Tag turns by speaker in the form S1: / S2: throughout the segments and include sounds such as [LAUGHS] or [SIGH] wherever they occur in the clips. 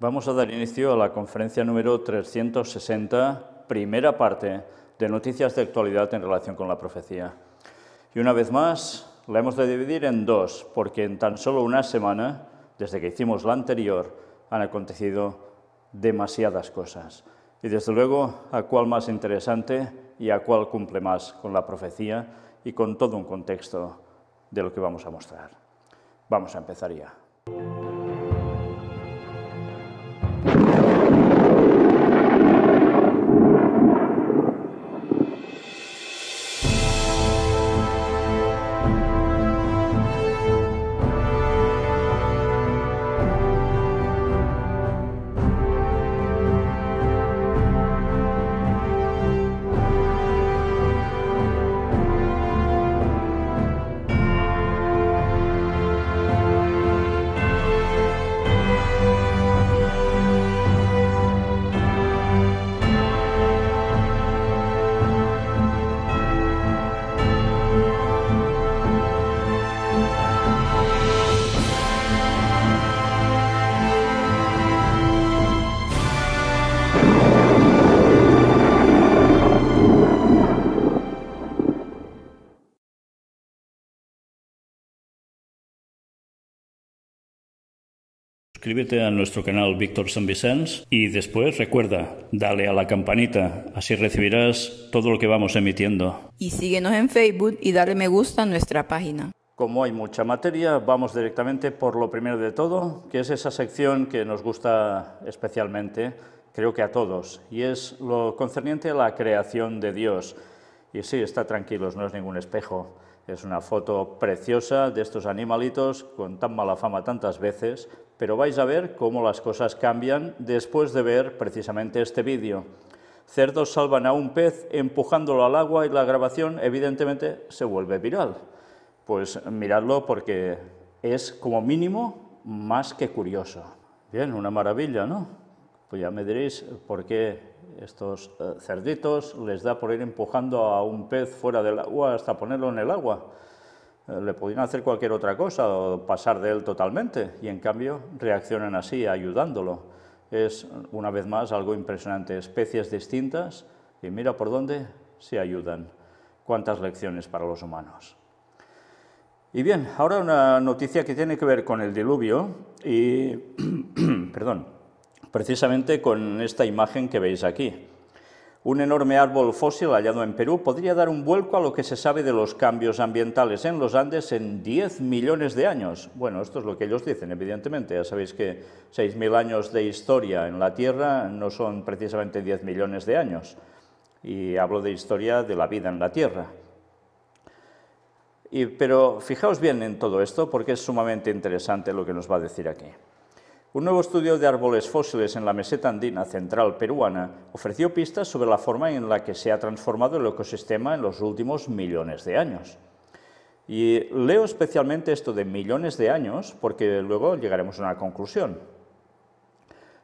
S1: Vamos a dar inicio a la conferencia número 360, primera parte de noticias de actualidad en relación con la profecía. Y una vez más, la hemos de dividir en dos, porque en tan solo una semana, desde que hicimos la anterior, han acontecido demasiadas cosas. Y desde luego, a cuál más interesante y a cuál cumple más con la profecía y con todo un contexto de lo que vamos a mostrar. Vamos a empezar ya. suscríbete a nuestro canal Víctor San Vicens y después recuerda, dale a la campanita, así recibirás todo lo que vamos emitiendo. Y síguenos en Facebook y dale me gusta a nuestra página. Como hay mucha materia, vamos directamente por lo primero de todo, que es esa sección que nos gusta especialmente, creo que a todos, y es lo concerniente a la creación de Dios. Y sí, está tranquilos, no es ningún espejo. Es una foto preciosa de estos animalitos con tan mala fama tantas veces, pero vais a ver cómo las cosas cambian después de ver precisamente este vídeo. Cerdos salvan a un pez empujándolo al agua y la grabación evidentemente se vuelve viral. Pues miradlo porque es como mínimo más que curioso. Bien, una maravilla, ¿no? Pues ya me diréis por qué estos eh, cerditos les da por ir empujando a un pez fuera del agua hasta ponerlo en el agua. Eh, le podrían hacer cualquier otra cosa o pasar de él totalmente y en cambio reaccionan así, ayudándolo. Es una vez más algo impresionante, especies distintas y mira por dónde se ayudan. Cuántas lecciones para los humanos. Y bien, ahora una noticia que tiene que ver con el diluvio y, [CLEARS THROAT] perdón, precisamente con esta imagen que veis aquí. Un enorme árbol fósil hallado en Perú podría dar un vuelco a lo que se sabe de los cambios ambientales en los Andes en 10 millones de años. Bueno, esto es lo que ellos dicen, evidentemente. Ya sabéis que 6.000 años de historia en la Tierra no son precisamente 10 millones de años. Y hablo de historia de la vida en la Tierra. pero fijaos bien en todo esto porque es sumamente interesante lo que nos va a decir aquí. Un nuevo estudio de árboles fósiles en la meseta andina central peruana ofreció pistas sobre la forma en la que se ha transformado el ecosistema en los últimos millones de años. Y leo especialmente esto de millones de años porque luego llegaremos a una conclusión.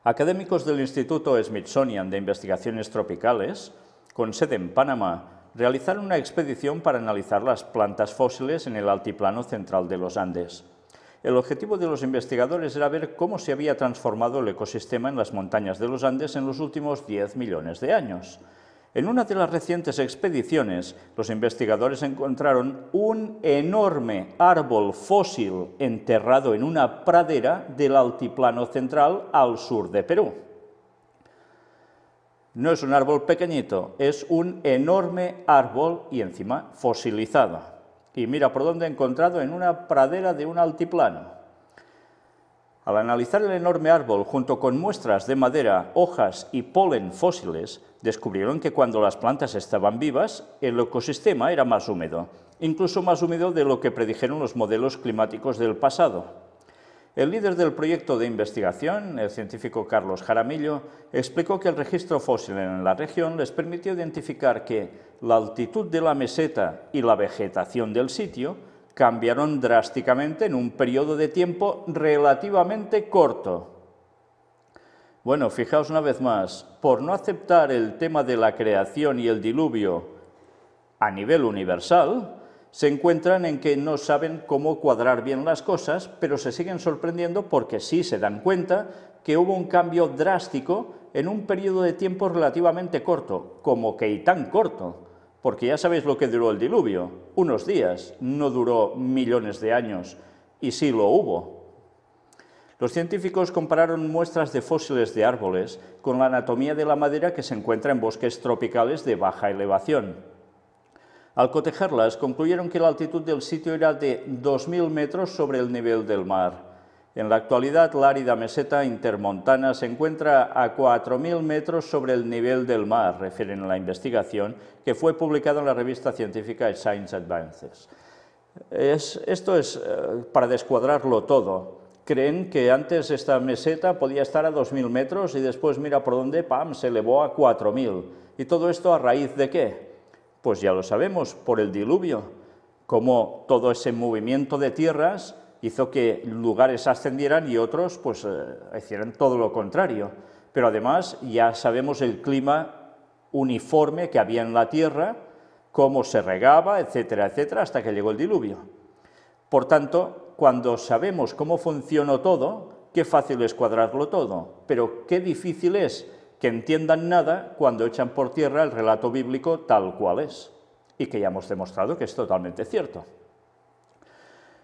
S1: Académicos del Instituto Smithsonian de Investigaciones Tropicales, con sede en Panamá, realizaron una expedición para analizar las plantas fósiles en el altiplano central de los Andes. El objetivo de los investigadores era ver cómo se había transformado el ecosistema en las montañas de los Andes en los últimos 10 millones de años. En una de las recientes expediciones, los investigadores encontraron un enorme árbol fósil enterrado en una pradera del altiplano central al sur de Perú. No es un árbol pequeñito, es un enorme árbol y encima fosilizado. Y mira por dónde encontrado en una pradera de un altiplano. Al analizar el enorme árbol junto con muestras de madera, hojas y polen fósiles, descubrieron que cuando las plantas estaban vivas, el ecosistema era más húmedo, incluso más húmedo de lo que predijeron los modelos climáticos del pasado. El líder del proyecto de investigación, el científico Carlos Jaramillo, explicó que el registro fósil en la región les permitió identificar que la altitud de la meseta y la vegetación del sitio cambiaron drásticamente en un periodo de tiempo relativamente corto. Bueno, fijaos una vez más, por no aceptar el tema de la creación y el diluvio a nivel universal, se encuentran en que no saben cómo cuadrar bien las cosas, pero se siguen sorprendiendo porque sí se dan cuenta que hubo un cambio drástico en un periodo de tiempo relativamente corto, como que y tan corto, porque ya sabéis lo que duró el diluvio, unos días, no duró millones de años, y sí lo hubo. Los científicos compararon muestras de fósiles de árboles con la anatomía de la madera que se encuentra en bosques tropicales de baja elevación. Al cotejarlas, concluyeron que la altitud del sitio era de 2.000 metros sobre el nivel del mar. En la actualidad, la árida meseta intermontana se encuentra a 4.000 metros sobre el nivel del mar, refieren a la investigación que fue publicada en la revista científica Science Advances. esto es eh, para descuadrarlo todo. Creen que antes esta meseta podía estar a 2.000 metros y después mira por dónde, ¡pam!, se elevó a 4.000. ¿Y todo esto a raíz de qué? Pues ya lo sabemos, por el diluvio, cómo todo ese movimiento de tierras hizo que lugares ascendieran y otros pues eh, hicieran todo lo contrario. Pero además ya sabemos el clima uniforme que había en la tierra, cómo se regaba, etcétera, etcétera, hasta que llegó el diluvio. Por tanto, cuando sabemos cómo funcionó todo, qué fácil es cuadrarlo todo, pero qué difícil es que entiendan nada cuando echan por tierra el relato bíblico tal cual es, y que ya hemos demostrado que es totalmente cierto.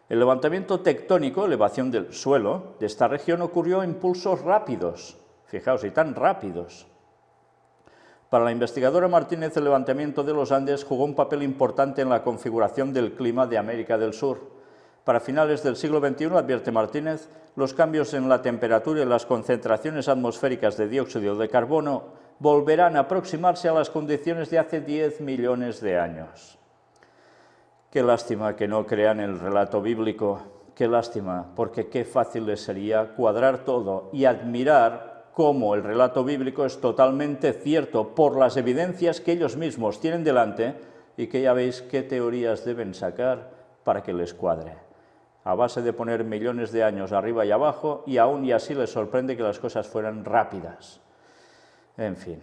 S1: El levantamiento tectónico, elevación del suelo, de esta región ocurrió en pulsos rápidos, fijaos, y tan rápidos. Para la investigadora Martínez, el levantamiento de los Andes jugó un papel importante en la configuración del clima de América del Sur. Para finales del siglo XXI, advierte Martínez, los cambios en la temperatura y las concentraciones atmosféricas de dióxido de carbono volverán a aproximarse a las condiciones de hace 10 millones de años. Qué lástima que no crean el relato bíblico, qué lástima, porque qué fácil les sería cuadrar todo y admirar cómo el relato bíblico es totalmente cierto por las evidencias que ellos mismos tienen delante y que ya veis qué teorías deben sacar para que les cuadre a base de poner millones de años arriba y abajo, y aún y así les sorprende que las cosas fueran rápidas. En fin.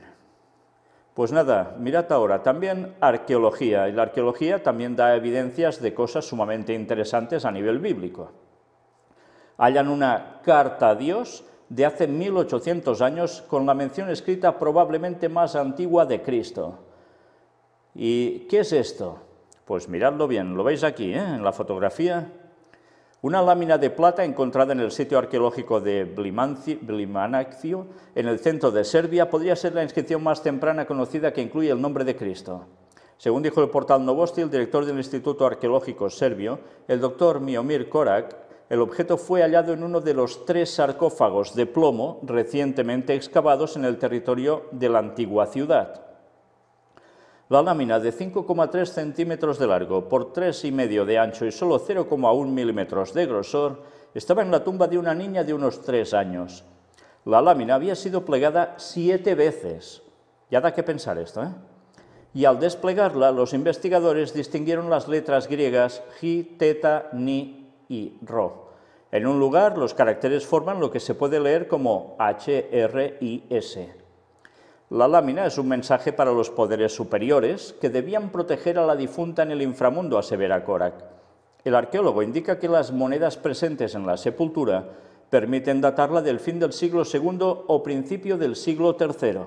S1: Pues nada, mirad ahora, también arqueología, y la arqueología también da evidencias de cosas sumamente interesantes a nivel bíblico. Hallan una carta a Dios de hace 1800 años con la mención escrita probablemente más antigua de Cristo. ¿Y qué es esto? Pues miradlo bien, lo veis aquí, ¿eh? en la fotografía. Una lámina de plata encontrada en el sitio arqueológico de Blimanaccio, en el centro de Serbia, podría ser la inscripción más temprana conocida que incluye el nombre de Cristo. Según dijo el portal Novosti, el director del Instituto Arqueológico Serbio, el doctor Miomir Korak, el objeto fue hallado en uno de los tres sarcófagos de plomo recientemente excavados en el territorio de la antigua ciudad. La lámina de 5,3 centímetros de largo por 3,5 de ancho y solo 0,1 milímetros de grosor estaba en la tumba de una niña de unos 3 años. La lámina había sido plegada 7 veces. Ya da que pensar esto, ¿eh? Y al desplegarla, los investigadores distinguieron las letras griegas G, Teta, Ni y Ro. En un lugar, los caracteres forman lo que se puede leer como H, R, I, S. La lámina es un mensaje para los poderes superiores que debían proteger a la difunta en el inframundo, asevera Korak. El arqueólogo indica que las monedas presentes en la sepultura permiten datarla del fin del siglo II o principio del siglo III.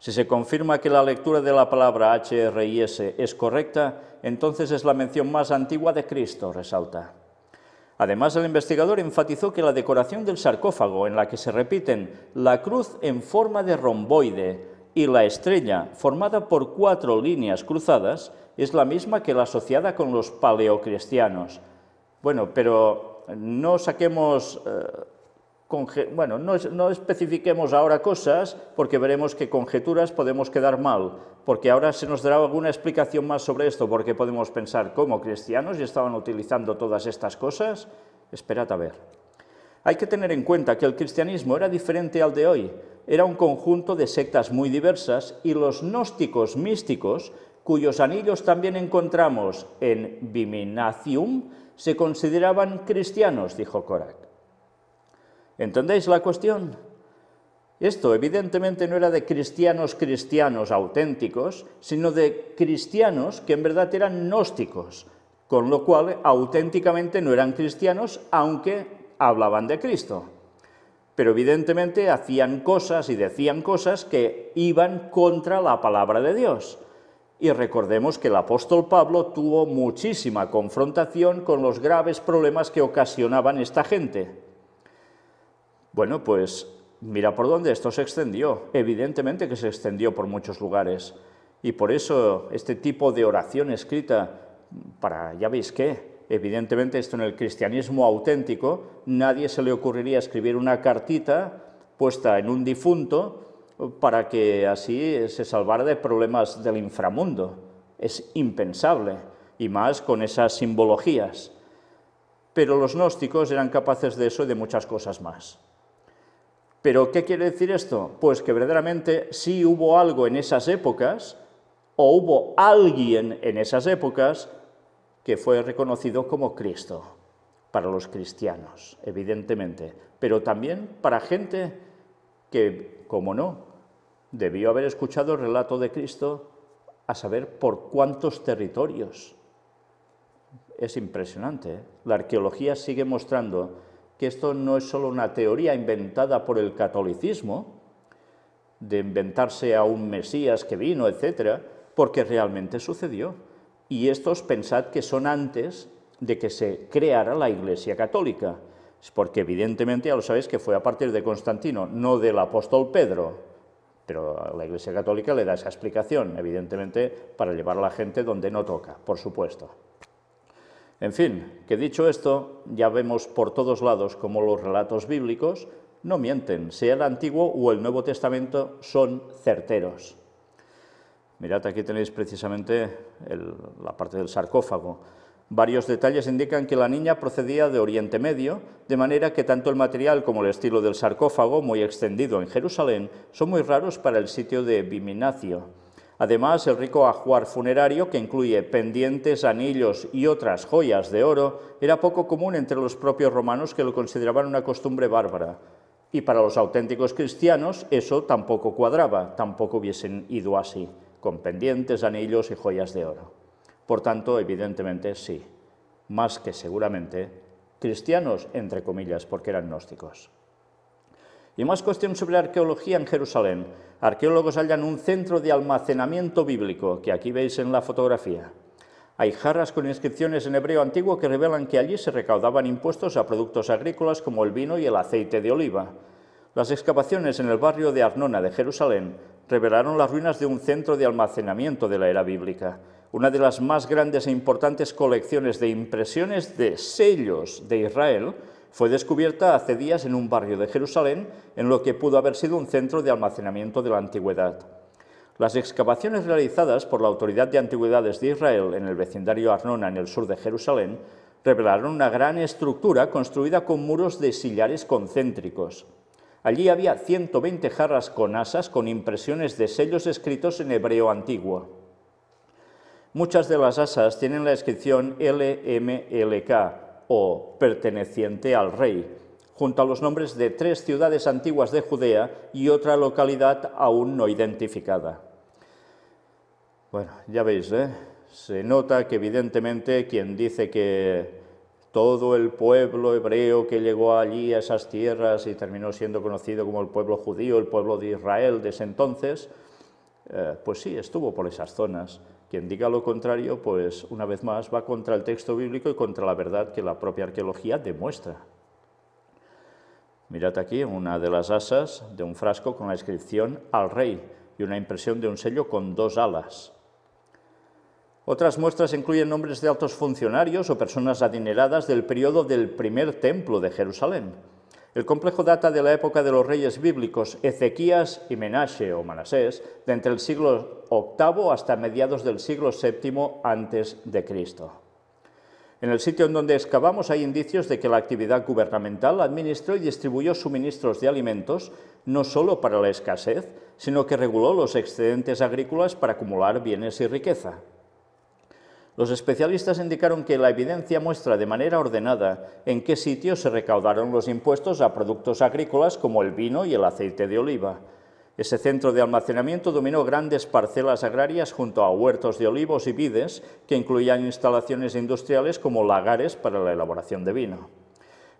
S1: Si se confirma que la lectura de la palabra HRIS es correcta, entonces es la mención más antigua de Cristo, resalta. Además, el investigador enfatizó que la decoración del sarcófago, en la que se repiten la cruz en forma de romboide y la estrella, formada por cuatro líneas cruzadas, es la misma que la asociada con los paleocristianos. Bueno, pero no saquemos eh, bueno, no, especifiquemos ahora cosas porque veremos que conjeturas podemos quedar mal, porque ahora se nos dará alguna explicación más sobre esto, porque podemos pensar como cristianos y estaban utilizando todas estas cosas. Esperad a ver. Hay que tener en cuenta que el cristianismo era diferente al de hoy, era un conjunto de sectas muy diversas y los gnósticos místicos, cuyos anillos también encontramos en Viminacium, se consideraban cristianos, dijo Corac. ¿Entendéis la cuestión? Esto evidentemente no era de cristianos cristianos auténticos, sino de cristianos que en verdad eran gnósticos, con lo cual auténticamente no eran cristianos, aunque hablaban de Cristo. Pero evidentemente hacían cosas y decían cosas que iban contra la palabra de Dios. Y recordemos que el apóstol Pablo tuvo muchísima confrontación con los graves problemas que ocasionaban esta gente. Bueno, pues mira por dónde esto se extendió. Evidentemente que se extendió por muchos lugares. Y por eso este tipo de oración escrita, para ya veis qué, evidentemente esto en el cristianismo auténtico, nadie se le ocurriría escribir una cartita puesta en un difunto para que así se salvara de problemas del inframundo. Es impensable, y más con esas simbologías. Pero los gnósticos eran capaces de eso y de muchas cosas más. ¿Pero qué quiere decir esto? Pues que verdaderamente sí hubo algo en esas épocas, o hubo alguien en esas épocas, que fue reconocido como Cristo, para los cristianos, evidentemente, pero también para gente que, como no, debió haber escuchado el relato de Cristo a saber por cuántos territorios. Es impresionante. ¿eh? La arqueología sigue mostrando que esto no es solo una teoría inventada por el catolicismo, de inventarse a un Mesías que vino, etcétera, porque realmente sucedió. Y estos pensad que son antes de que se creara la Iglesia Católica, porque evidentemente ya lo sabéis que fue a partir de Constantino, no del apóstol Pedro, pero la Iglesia Católica le da esa explicación, evidentemente, para llevar a la gente donde no toca, por supuesto. En fin, que dicho esto, ya vemos por todos lados como los relatos bíblicos no mienten, sea el Antiguo o el Nuevo Testamento son certeros. Mirad, aquí tenéis precisamente la parte del sarcófago. Varios detalles indican que la niña procedía de Oriente Medio, de manera que tanto el material como el estilo del sarcófago, muy extendido en Jerusalén, son muy raros para el sitio de Biminacio. Además, el rico ajuar funerario, que incluye pendientes, anillos y otras joyas de oro, era poco común entre los propios romanos que lo consideraban una costumbre bárbara. Y para los auténticos cristianos eso tampoco cuadraba, tampoco hubiesen ido así, con pendientes, anillos y joyas de oro. Por tanto, evidentemente sí, más que seguramente, cristianos entre comillas, porque eran gnósticos. Y más cuestión sobre arqueología en Jerusalén. Arqueólogos hallan un centro de almacenamiento bíblico, que aquí veis en la fotografía. Hay jarras con inscripciones en hebreo antiguo que revelan que allí se recaudaban impuestos a productos agrícolas como el vino y el aceite de oliva. Las excavaciones en el barrio de Arnona de Jerusalén revelaron las ruinas de un centro de almacenamiento de la era bíblica, una de las más grandes e importantes colecciones de impresiones de sellos de Israel fue descubierta hace días en un barrio de Jerusalén, en lo que pudo haber sido un centro de almacenamiento de la antigüedad. Las excavaciones realizadas por la Autoridad de Antigüedades de Israel en el vecindario Arnona, en el sur de Jerusalén, revelaron una gran estructura construida con muros de sillares concéntricos. Allí había 120 jarras con asas con impresiones de sellos escritos en hebreo antiguo. Muchas de las asas tienen la inscripción LMLK, o perteneciente al rey, junto a los nombres de tres ciudades antiguas de Judea y otra localidad aún no identificada. Bueno, ya veis, ¿eh? se nota que evidentemente quien dice que todo el pueblo hebreo que llegó allí a esas tierras y terminó siendo conocido como el pueblo judío, el pueblo de Israel desde entonces, eh, pues sí, estuvo por esas zonas, quien diga lo contrario, pues una vez más va contra el texto bíblico y contra la verdad que la propia arqueología demuestra. Mirad aquí una de las asas de un frasco con la inscripción al rey y una impresión de un sello con dos alas. Otras muestras incluyen nombres de altos funcionarios o personas adineradas del periodo del primer templo de Jerusalén, el complejo data de la época de los reyes bíblicos Ezequías y Menashe o Manasés, de entre el siglo VIII hasta mediados del siglo VII antes de Cristo. En el sitio en donde excavamos hay indicios de que la actividad gubernamental administró y distribuyó suministros de alimentos no solo para la escasez, sino que reguló los excedentes agrícolas para acumular bienes y riqueza. Los especialistas indicaron que la evidencia muestra de manera ordenada en qué sitio se recaudaron los impuestos a productos agrícolas como el vino y el aceite de oliva. Ese centro de almacenamiento dominó grandes parcelas agrarias junto a huertos de olivos y vides que incluían instalaciones industriales como lagares para la elaboración de vino.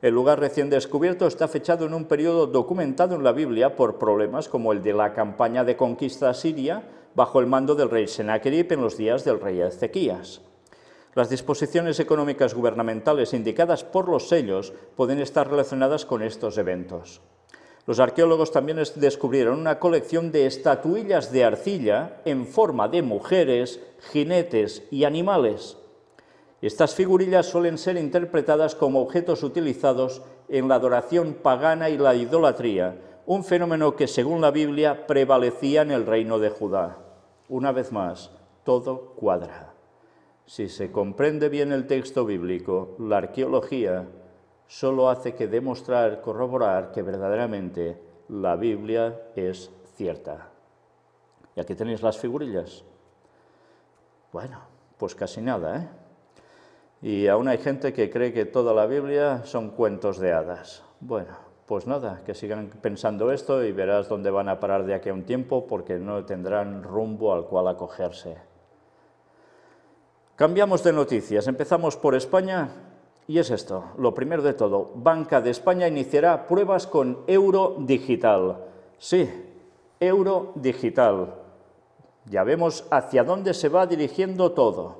S1: El lugar recién descubierto está fechado en un periodo documentado en la Biblia por problemas como el de la campaña de conquista siria bajo el mando del rey Sennacherib en los días del rey Ezequías. Las disposiciones económicas gubernamentales indicadas por los sellos pueden estar relacionadas con estos eventos. Los arqueólogos también descubrieron una colección de estatuillas de arcilla en forma de mujeres, jinetes y animales. Estas figurillas suelen ser interpretadas como objetos utilizados en la adoración pagana y la idolatría, un fenómeno que según la Biblia prevalecía en el reino de Judá. Una vez más, todo cuadra. Si se comprende bien el texto bíblico, la arqueología solo hace que demostrar, corroborar que verdaderamente la Biblia es cierta. Y aquí tenéis las figurillas. Bueno, pues casi nada, ¿eh? Y aún hay gente que cree que toda la Biblia son cuentos de hadas. Bueno, pues nada, que sigan pensando esto y verás dónde van a parar de aquí a un tiempo porque no tendrán rumbo al cual acogerse. Cambiamos de noticias, empezamos por España y es esto, lo primero de todo, Banca de España iniciará pruebas con euro digital. Sí, euro digital. Ya vemos hacia dónde se va dirigiendo todo.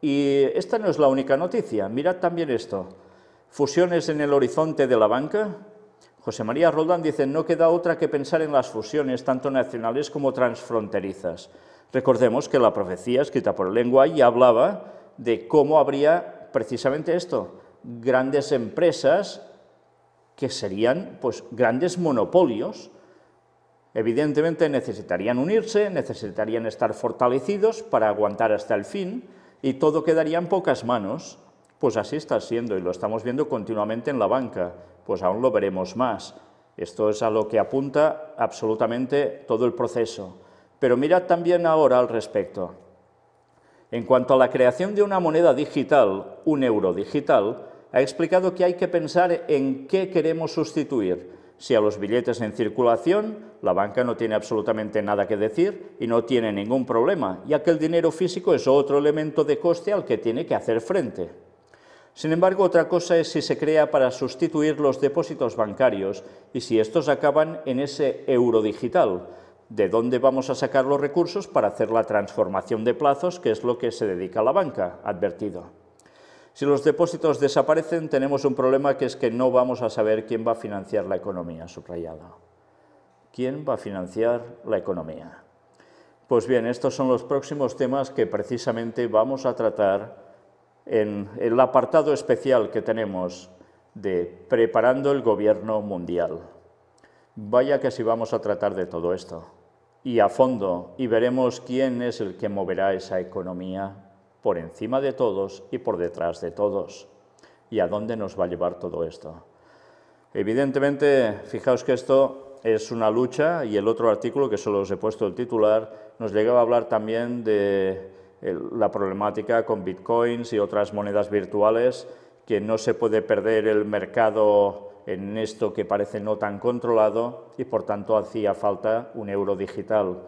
S1: Y esta no es la única noticia, mirad también esto. Fusiones en el horizonte de la banca, José María Roldán dice, no queda otra que pensar en las fusiones, tanto nacionales como transfronterizas. Recordemos que la profecía escrita por lengua ya hablaba de cómo habría precisamente esto, grandes empresas que serían pues, grandes monopolios. Evidentemente necesitarían unirse, necesitarían estar fortalecidos para aguantar hasta el fin y todo quedaría en pocas manos. Pues así está siendo y lo estamos viendo continuamente en la banca, pues aún lo veremos más. Esto es a lo que apunta absolutamente todo el proceso. Pero mirad también ahora al respecto. En cuanto a la creación de una moneda digital, un euro digital, ha explicado que hay que pensar en qué queremos sustituir. Si a los billetes en circulación, la banca no tiene absolutamente nada que decir y no tiene ningún problema, ya que el dinero físico es otro elemento de coste al que tiene que hacer frente. Sin embargo, otra cosa es si se crea para sustituir los depósitos bancarios y si estos acaban en ese euro digital, de dónde vamos a sacar los recursos para hacer la transformación de plazos, que es lo que se dedica a la banca, advertido. Si los depósitos desaparecen, tenemos un problema que es que no vamos a saber quién va a financiar la economía, subrayado. ¿Quién va a financiar la economía? Pues bien, estos son los próximos temas que precisamente vamos a tratar en el apartado especial que tenemos de Preparando el Gobierno Mundial. Vaya que si vamos a tratar de todo esto y a fondo y veremos quién es el que moverá esa economía por encima de todos y por detrás de todos y a dónde nos va a llevar todo esto. Evidentemente, fijaos que esto es una lucha y el otro artículo, que solo os he puesto el titular, nos llegaba a hablar también de eh, la problemática con bitcoins y otras monedas virtuales, que no se puede perder el mercado en esto que parece no tan controlado y por tanto hacía falta un euro digital.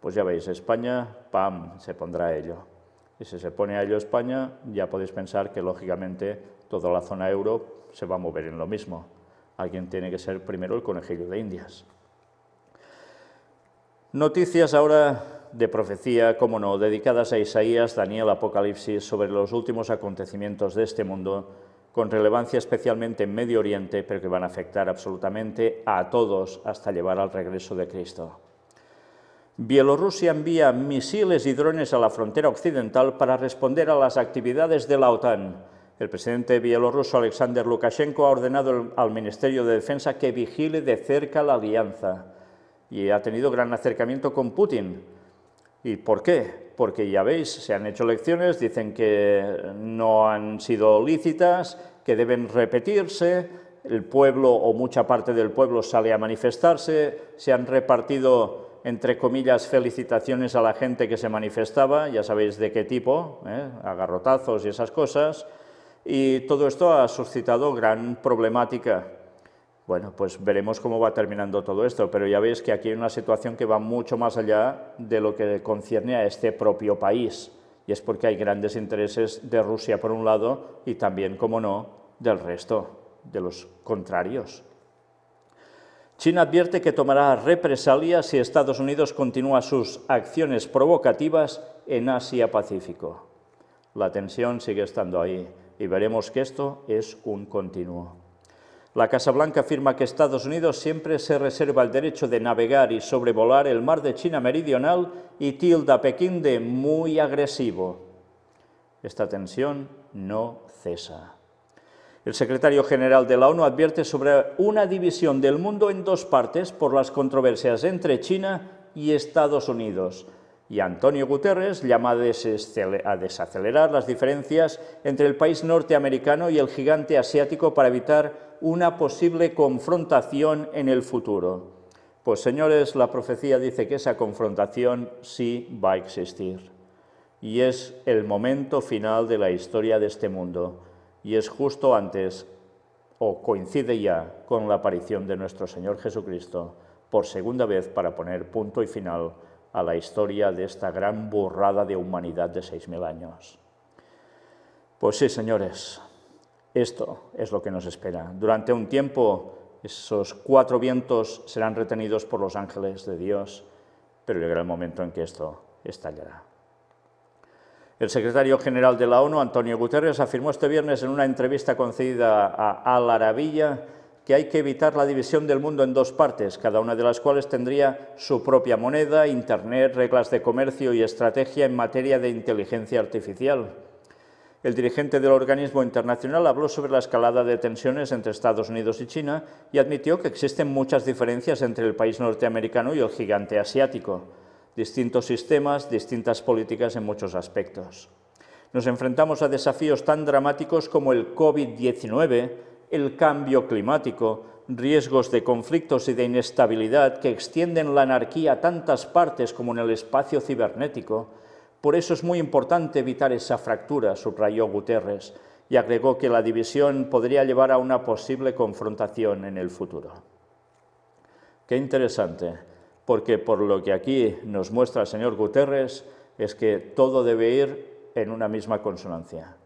S1: Pues ya veis, España, ¡pam!, se pondrá a ello. Y si se pone a ello España, ya podéis pensar que lógicamente toda la zona euro se va a mover en lo mismo. Alguien tiene que ser primero el conejillo de Indias. Noticias ahora de profecía, como no, dedicadas a Isaías, Daniel, Apocalipsis, sobre los últimos acontecimientos de este mundo con relevancia especialmente en Medio Oriente, pero que van a afectar absolutamente a todos hasta llevar al regreso de Cristo. Bielorrusia envía misiles y drones a la frontera occidental para responder a las actividades de la OTAN. El presidente bielorruso Alexander Lukashenko ha ordenado al Ministerio de Defensa que vigile de cerca la alianza y ha tenido gran acercamiento con Putin, ¿Y por qué? Porque ya veis, se han hecho elecciones, dicen que no han sido lícitas, que deben repetirse, el pueblo o mucha parte del pueblo sale a manifestarse, se han repartido, entre comillas, felicitaciones a la gente que se manifestaba, ya sabéis de qué tipo, ¿eh? agarrotazos y esas cosas, y todo esto ha suscitado gran problemática. Bueno, pues veremos cómo va terminando todo esto, pero ya veis que aquí hay una situación que va mucho más allá de lo que concierne a este propio país, y es porque hay grandes intereses de Rusia por un lado y también, como no, del resto, de los contrarios. China advierte que tomará represalias si Estados Unidos continúa sus acciones provocativas en Asia-Pacífico. La tensión sigue estando ahí y veremos que esto es un continuo. La Casa Blanca afirma que Estados Unidos siempre se reserva el derecho de navegar y sobrevolar el mar de China Meridional y tilda a Pekín de muy agresivo. Esta tensión no cesa. El secretario general de la ONU advierte sobre una división del mundo en dos partes por las controversias entre China y Estados Unidos. Y Antonio Guterres llama a desacelerar las diferencias entre el país norteamericano y el gigante asiático para evitar una posible confrontación en el futuro. Pues señores, la profecía dice que esa confrontación sí va a existir. Y es el momento final de la historia de este mundo. Y es justo antes, o coincide ya, con la aparición de nuestro Señor Jesucristo por segunda vez para poner punto y final a la historia de esta gran burrada de humanidad de 6.000 años. Pues sí, señores, esto es lo que nos espera. Durante un tiempo esos cuatro vientos serán retenidos por los ángeles de Dios, pero llegará el momento en que esto estallará. El secretario general de la ONU, Antonio Guterres, afirmó este viernes en una entrevista concedida a Al Arabiya que hay que evitar la división del mundo en dos partes, cada una de las cuales tendría su propia moneda, Internet, reglas de comercio y estrategia en materia de inteligencia artificial el dirigente del organismo internacional habló sobre la escalada de tensiones entre Estados Unidos y China y admitió que existen muchas diferencias entre el país norteamericano y el gigante asiático, distintos sistemas, distintas políticas en muchos aspectos. Nos enfrentamos a desafíos tan dramáticos como el COVID-19, el cambio climático, riesgos de conflictos y de inestabilidad que extienden la anarquía a tantas partes como en el espacio cibernético, por eso es muy importante evitar esa fractura, subrayó Guterres, y agregó que la división podría llevar a una posible confrontación en el futuro. Qué interesante, porque por lo que aquí nos muestra el señor Guterres es que todo debe ir en una misma consonancia.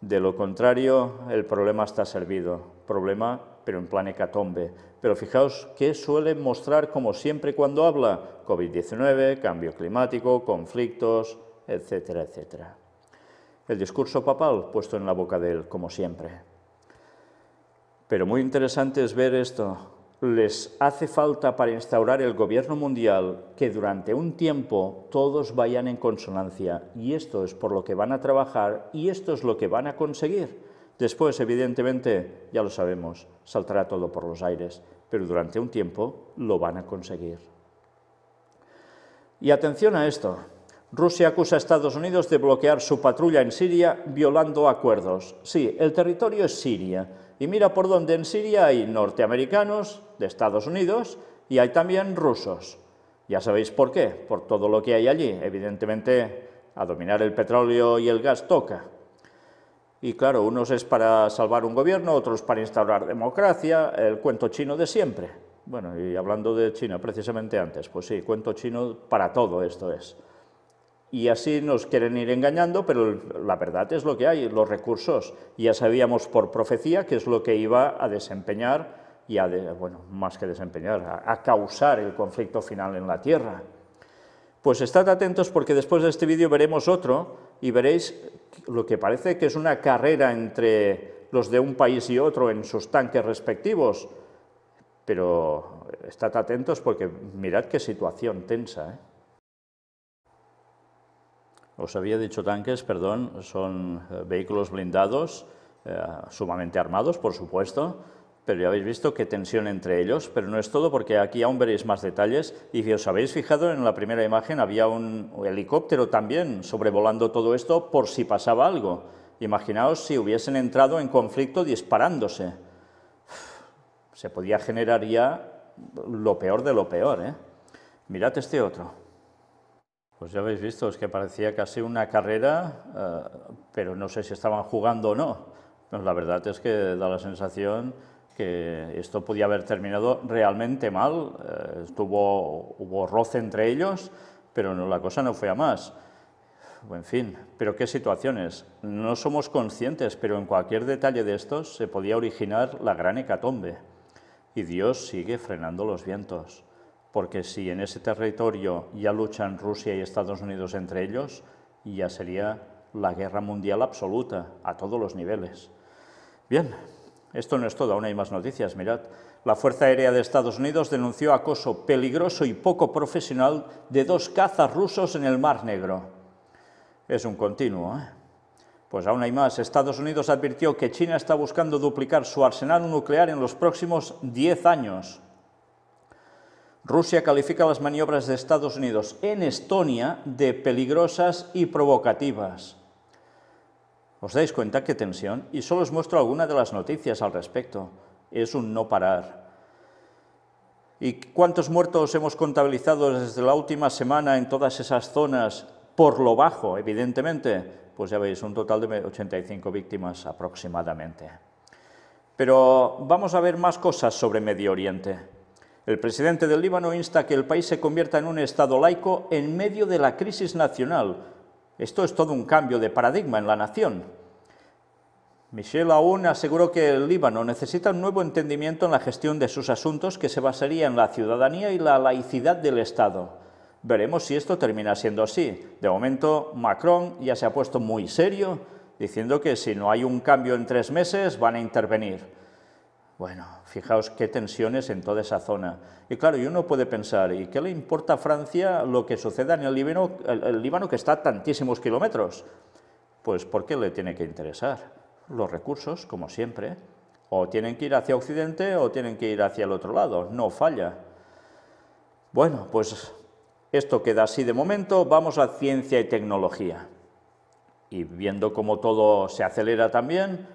S1: De lo contrario, el problema está servido. Problema, pero en plan hecatombe. Pero fijaos qué suele mostrar como siempre cuando habla. COVID-19, cambio climático, conflictos, etcétera, etcétera. El discurso papal puesto en la boca de él, como siempre. Pero muy interesante es ver esto. Les hace falta para instaurar el gobierno mundial que durante un tiempo todos vayan en consonancia y esto es por lo que van a trabajar y esto es lo que van a conseguir. Después, evidentemente, ya lo sabemos, saltará todo por los aires, pero durante un tiempo lo van a conseguir. Y atención a esto, Rusia acusa a Estados Unidos de bloquear su patrulla en Siria violando acuerdos. Sí, el territorio es Siria. Y mira por dónde en Siria hay norteamericanos de Estados Unidos y hay también rusos. Ya sabéis por qué, por todo lo que hay allí. Evidentemente, a dominar el petróleo y el gas toca. Y claro, unos es para salvar un gobierno, otros para instaurar democracia, el cuento chino de siempre. Bueno, y hablando de China precisamente antes, pues sí, cuento chino para todo esto es y así nos quieren ir engañando, pero la verdad es lo que hay, los recursos. Ya sabíamos por profecía que es lo que iba a desempeñar y a, bueno, más que desempeñar, a, causar el conflicto final en la Tierra. Pues estad atentos porque después de este vídeo veremos otro y veréis lo que parece que es una carrera entre los de un país y otro en sus tanques respectivos. Pero estad atentos porque mirad qué situación tensa. ¿eh? Os había dicho tanques, perdón, son eh, vehículos blindados, eh, sumamente armados, por supuesto, pero ya habéis visto qué tensión entre ellos, pero no es todo porque aquí aún veréis más detalles y si os habéis fijado en la primera imagen había un helicóptero también sobrevolando todo esto por si pasaba algo. Imaginaos si hubiesen entrado en conflicto disparándose. Se podía generar ya lo peor de lo peor. ¿eh? Mirad este otro. Pues ya habéis visto, es que parecía casi una carrera, eh, pero no sé si estaban jugando o no. la verdad es que da la sensación que esto podía haber terminado realmente mal. Eh, hubo roce entre ellos, pero la cosa no fue a más. En fin, pero qué situaciones. No somos conscientes, pero en cualquier detalle de estos se podía originar la gran hecatombe. Y Dios sigue frenando los vientos porque si en ese territorio ya luchan Rusia y Estados Unidos entre ellos, ya sería la guerra mundial absoluta a todos los niveles. Bien, esto no es todo, aún hay más noticias, mirad. La Fuerza Aérea de Estados Unidos denunció acoso peligroso y poco profesional de dos cazas rusos en el Mar Negro. Es un continuo, ¿eh? Pues aún hay más. Estados Unidos advirtió que China está buscando duplicar su arsenal nuclear en los próximos 10 años. Rusia califica las maniobras de Estados Unidos en Estonia de peligrosas y provocativas. ¿Os dais cuenta qué tensión? Y solo os muestro alguna de las noticias al respecto. Es un no parar. ¿Y cuántos muertos hemos contabilizado desde la última semana en todas esas zonas? Por lo bajo, evidentemente. Pues ya veis, un total de 85 víctimas aproximadamente. Pero vamos a ver más cosas sobre Medio Oriente. El presidente del Líbano insta que el país se convierta en un Estado laico en medio de la crisis nacional. Esto es todo un cambio de paradigma en la nación. Michel Aoun aseguró que el Líbano necesita un nuevo entendimiento en la gestión de sus asuntos que se basaría en la ciudadanía y la laicidad del Estado. Veremos si esto termina siendo así. De momento, Macron ya se ha puesto muy serio, diciendo que si no hay un cambio en tres meses van a intervenir. Bueno, fijaos qué tensiones en toda esa zona. Y claro, y uno puede pensar, ¿y qué le importa a Francia lo que suceda en el Líbano, el, Líbano que está a tantísimos kilómetros? Pues ¿por qué le tiene que interesar? Los recursos, como siempre, o tienen que ir hacia Occidente o tienen que ir hacia el otro lado, no falla. Bueno, pues esto queda así de momento, vamos a ciencia y tecnología. Y viendo cómo todo se acelera también,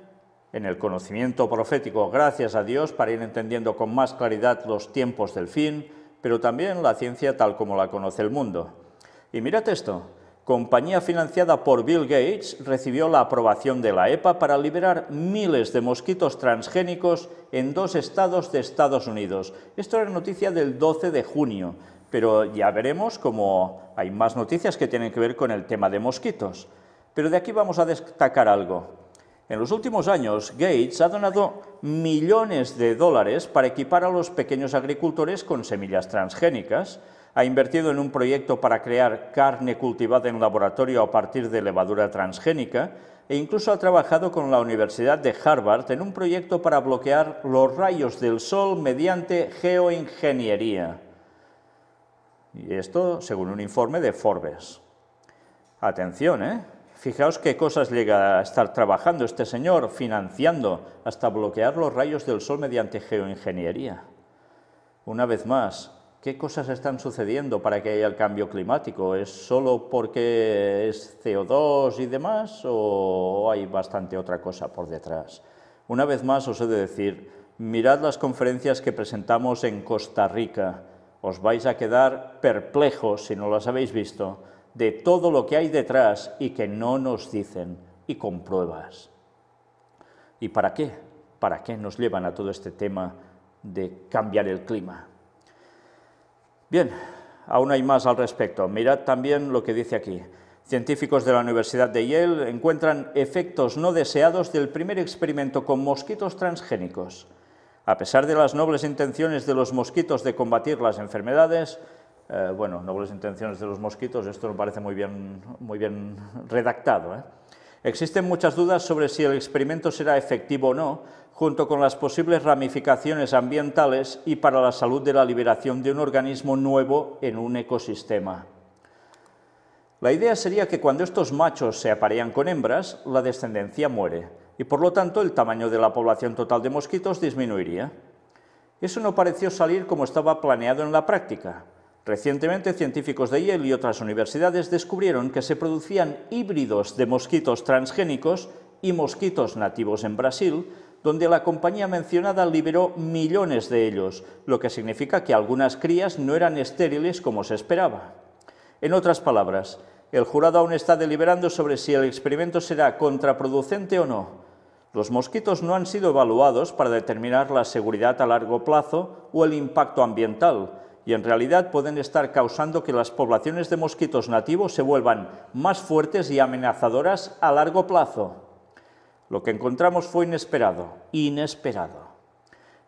S1: en el conocimiento profético, gracias a Dios, para ir entendiendo con más claridad los tiempos del fin, pero también la ciencia tal como la conoce el mundo. Y mirad esto, compañía financiada por Bill Gates recibió la aprobación de la EPA para liberar miles de mosquitos transgénicos en dos estados de Estados Unidos. Esto era noticia del 12 de junio, pero ya veremos cómo hay más noticias que tienen que ver con el tema de mosquitos. Pero de aquí vamos a destacar algo. En los últimos años, Gates ha donado millones de dólares para equipar a los pequeños agricultores con semillas transgénicas, ha invertido en un proyecto para crear carne cultivada en laboratorio a partir de levadura transgénica e incluso ha trabajado con la Universidad de Harvard en un proyecto para bloquear los rayos del sol mediante geoingeniería. Y esto según un informe de Forbes. Atención, ¿eh? Fijaos qué cosas llega a estar trabajando este señor, financiando hasta bloquear los rayos del sol mediante geoingeniería. Una vez más, ¿qué cosas están sucediendo para que haya el cambio climático? ¿Es solo porque es CO2 y demás o hay bastante otra cosa por detrás? Una vez más os he de decir, mirad las conferencias que presentamos en Costa Rica, os vais a quedar perplejos si no las habéis visto, de todo lo que hay detrás y que no nos dicen y con pruebas. ¿Y para qué? ¿Para qué nos llevan a todo este tema de cambiar el clima? Bien, aún hay más al respecto. Mirad también lo que dice aquí. Científicos de la Universidad de Yale encuentran efectos no deseados del primer experimento con mosquitos transgénicos. A pesar de las nobles intenciones de los mosquitos de combatir las enfermedades, eh, bueno, nobles intenciones de los mosquitos, esto no parece muy bien, redactado. ¿eh? Existen muchas dudas sobre si el experimento será efectivo o no, junto con las posibles ramificaciones ambientales y para la salud de la liberación de un organismo nuevo en un ecosistema. La idea sería que cuando estos machos se aparean con hembras, la descendencia muere, y por lo tanto el tamaño de la población total de mosquitos disminuiría. Eso no pareció salir como estaba planeado en la práctica, Recientemente, científicos de Yale y otras universidades descubrieron que se producían híbridos de mosquitos transgénicos y mosquitos nativos en Brasil, donde la compañía mencionada liberó millones de ellos, lo que significa que algunas crías no eran estériles como se esperaba. En otras palabras, el jurado aún está deliberando sobre si el experimento será contraproducente o no. Los mosquitos no han sido evaluados para determinar la seguridad a largo plazo o el impacto ambiental, y en realidad pueden estar causando que las poblaciones de mosquitos nativos se vuelvan más fuertes y amenazadoras a largo plazo. Lo que encontramos fue inesperado, inesperado.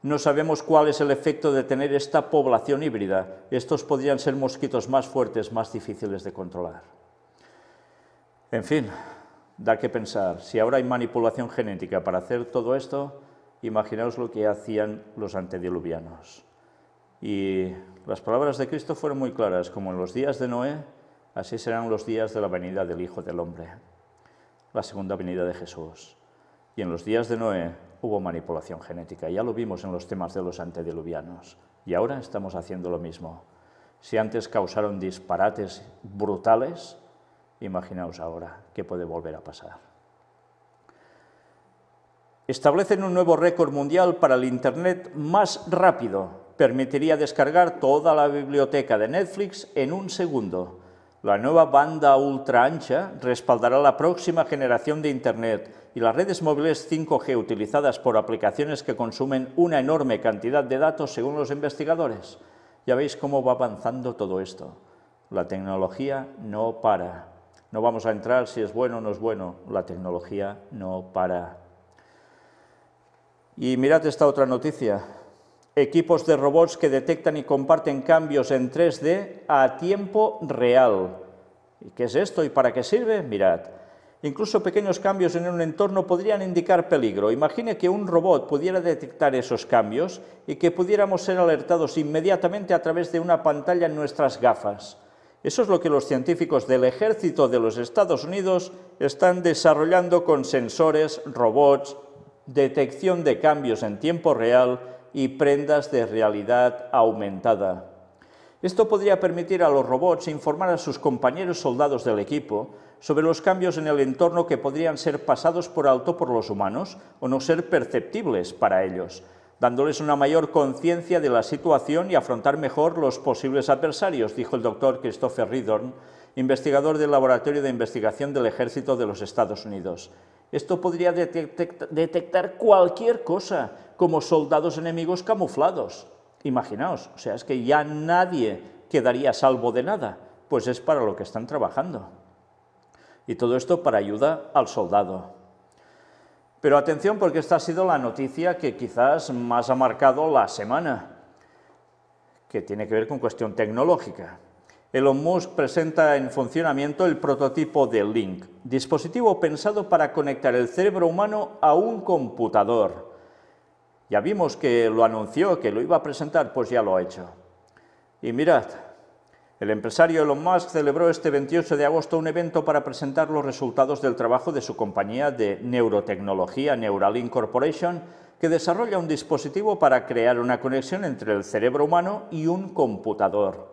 S1: No sabemos cuál es el efecto de tener esta población híbrida. Estos podrían ser mosquitos más fuertes, más difíciles de controlar. En fin, da que pensar. Si ahora hay manipulación genética para hacer todo esto, imaginaos lo que hacían los antediluvianos. Y las palabras de Cristo fueron muy claras, como en los días de Noé, así serán los días de la venida del Hijo del Hombre, la segunda venida de Jesús. Y en los días de Noé hubo manipulación genética, ya lo vimos en los temas de los antediluvianos, y ahora estamos haciendo lo mismo. Si antes causaron disparates brutales, imaginaos ahora qué puede volver a pasar establecen un nuevo récord mundial para el Internet más rápido permitiría descargar toda la biblioteca de Netflix en un segundo. La nueva banda ultra ancha respaldará la próxima generación de Internet y las redes móviles 5G utilizadas por aplicaciones que consumen una enorme cantidad de datos según los investigadores. Ya veis cómo va avanzando todo esto. La tecnología no para. No vamos a entrar si es bueno o no es bueno. La tecnología no para. Y mirad esta otra noticia equipos de robots que detectan y comparten cambios en 3D a tiempo real. ¿Y qué es esto y para qué sirve? Mirad. Incluso pequeños cambios en un entorno podrían indicar peligro. Imagine que un robot pudiera detectar esos cambios y que pudiéramos ser alertados inmediatamente a través de una pantalla en nuestras gafas. Eso es lo que los científicos del ejército de los Estados Unidos están desarrollando con sensores, robots, detección de cambios en tiempo real y prendas de realidad aumentada. Esto podría permitir a los robots informar a sus compañeros soldados del equipo sobre los cambios en el entorno que podrían ser pasados por alto por los humanos o no ser perceptibles para ellos, dándoles una mayor conciencia de la situación y afrontar mejor los posibles adversarios, dijo el doctor Christopher Ridorn, investigador del Laboratorio de Investigación del Ejército de los Estados Unidos. Esto podría detectar cualquier cosa, como soldados enemigos camuflados. Imaginaos, o sea, es que ya nadie quedaría salvo de nada, pues es para lo que están trabajando. Y todo esto para ayuda al soldado. Pero atención porque esta ha sido la noticia que quizás más ha marcado la semana, que tiene que ver con cuestión tecnológica. Elon Musk presenta en funcionamiento el prototipo de Link, dispositivo pensado para conectar el cerebro humano a un computador. Ya vimos que lo anunció, que lo iba a presentar, pues ya lo ha hecho. Y mirad, el empresario Elon Musk celebró este 28 de agosto un evento para presentar los resultados del trabajo de su compañía de neurotecnología Neuralink Corporation, que desarrolla un dispositivo para crear una conexión entre el cerebro humano y un computador.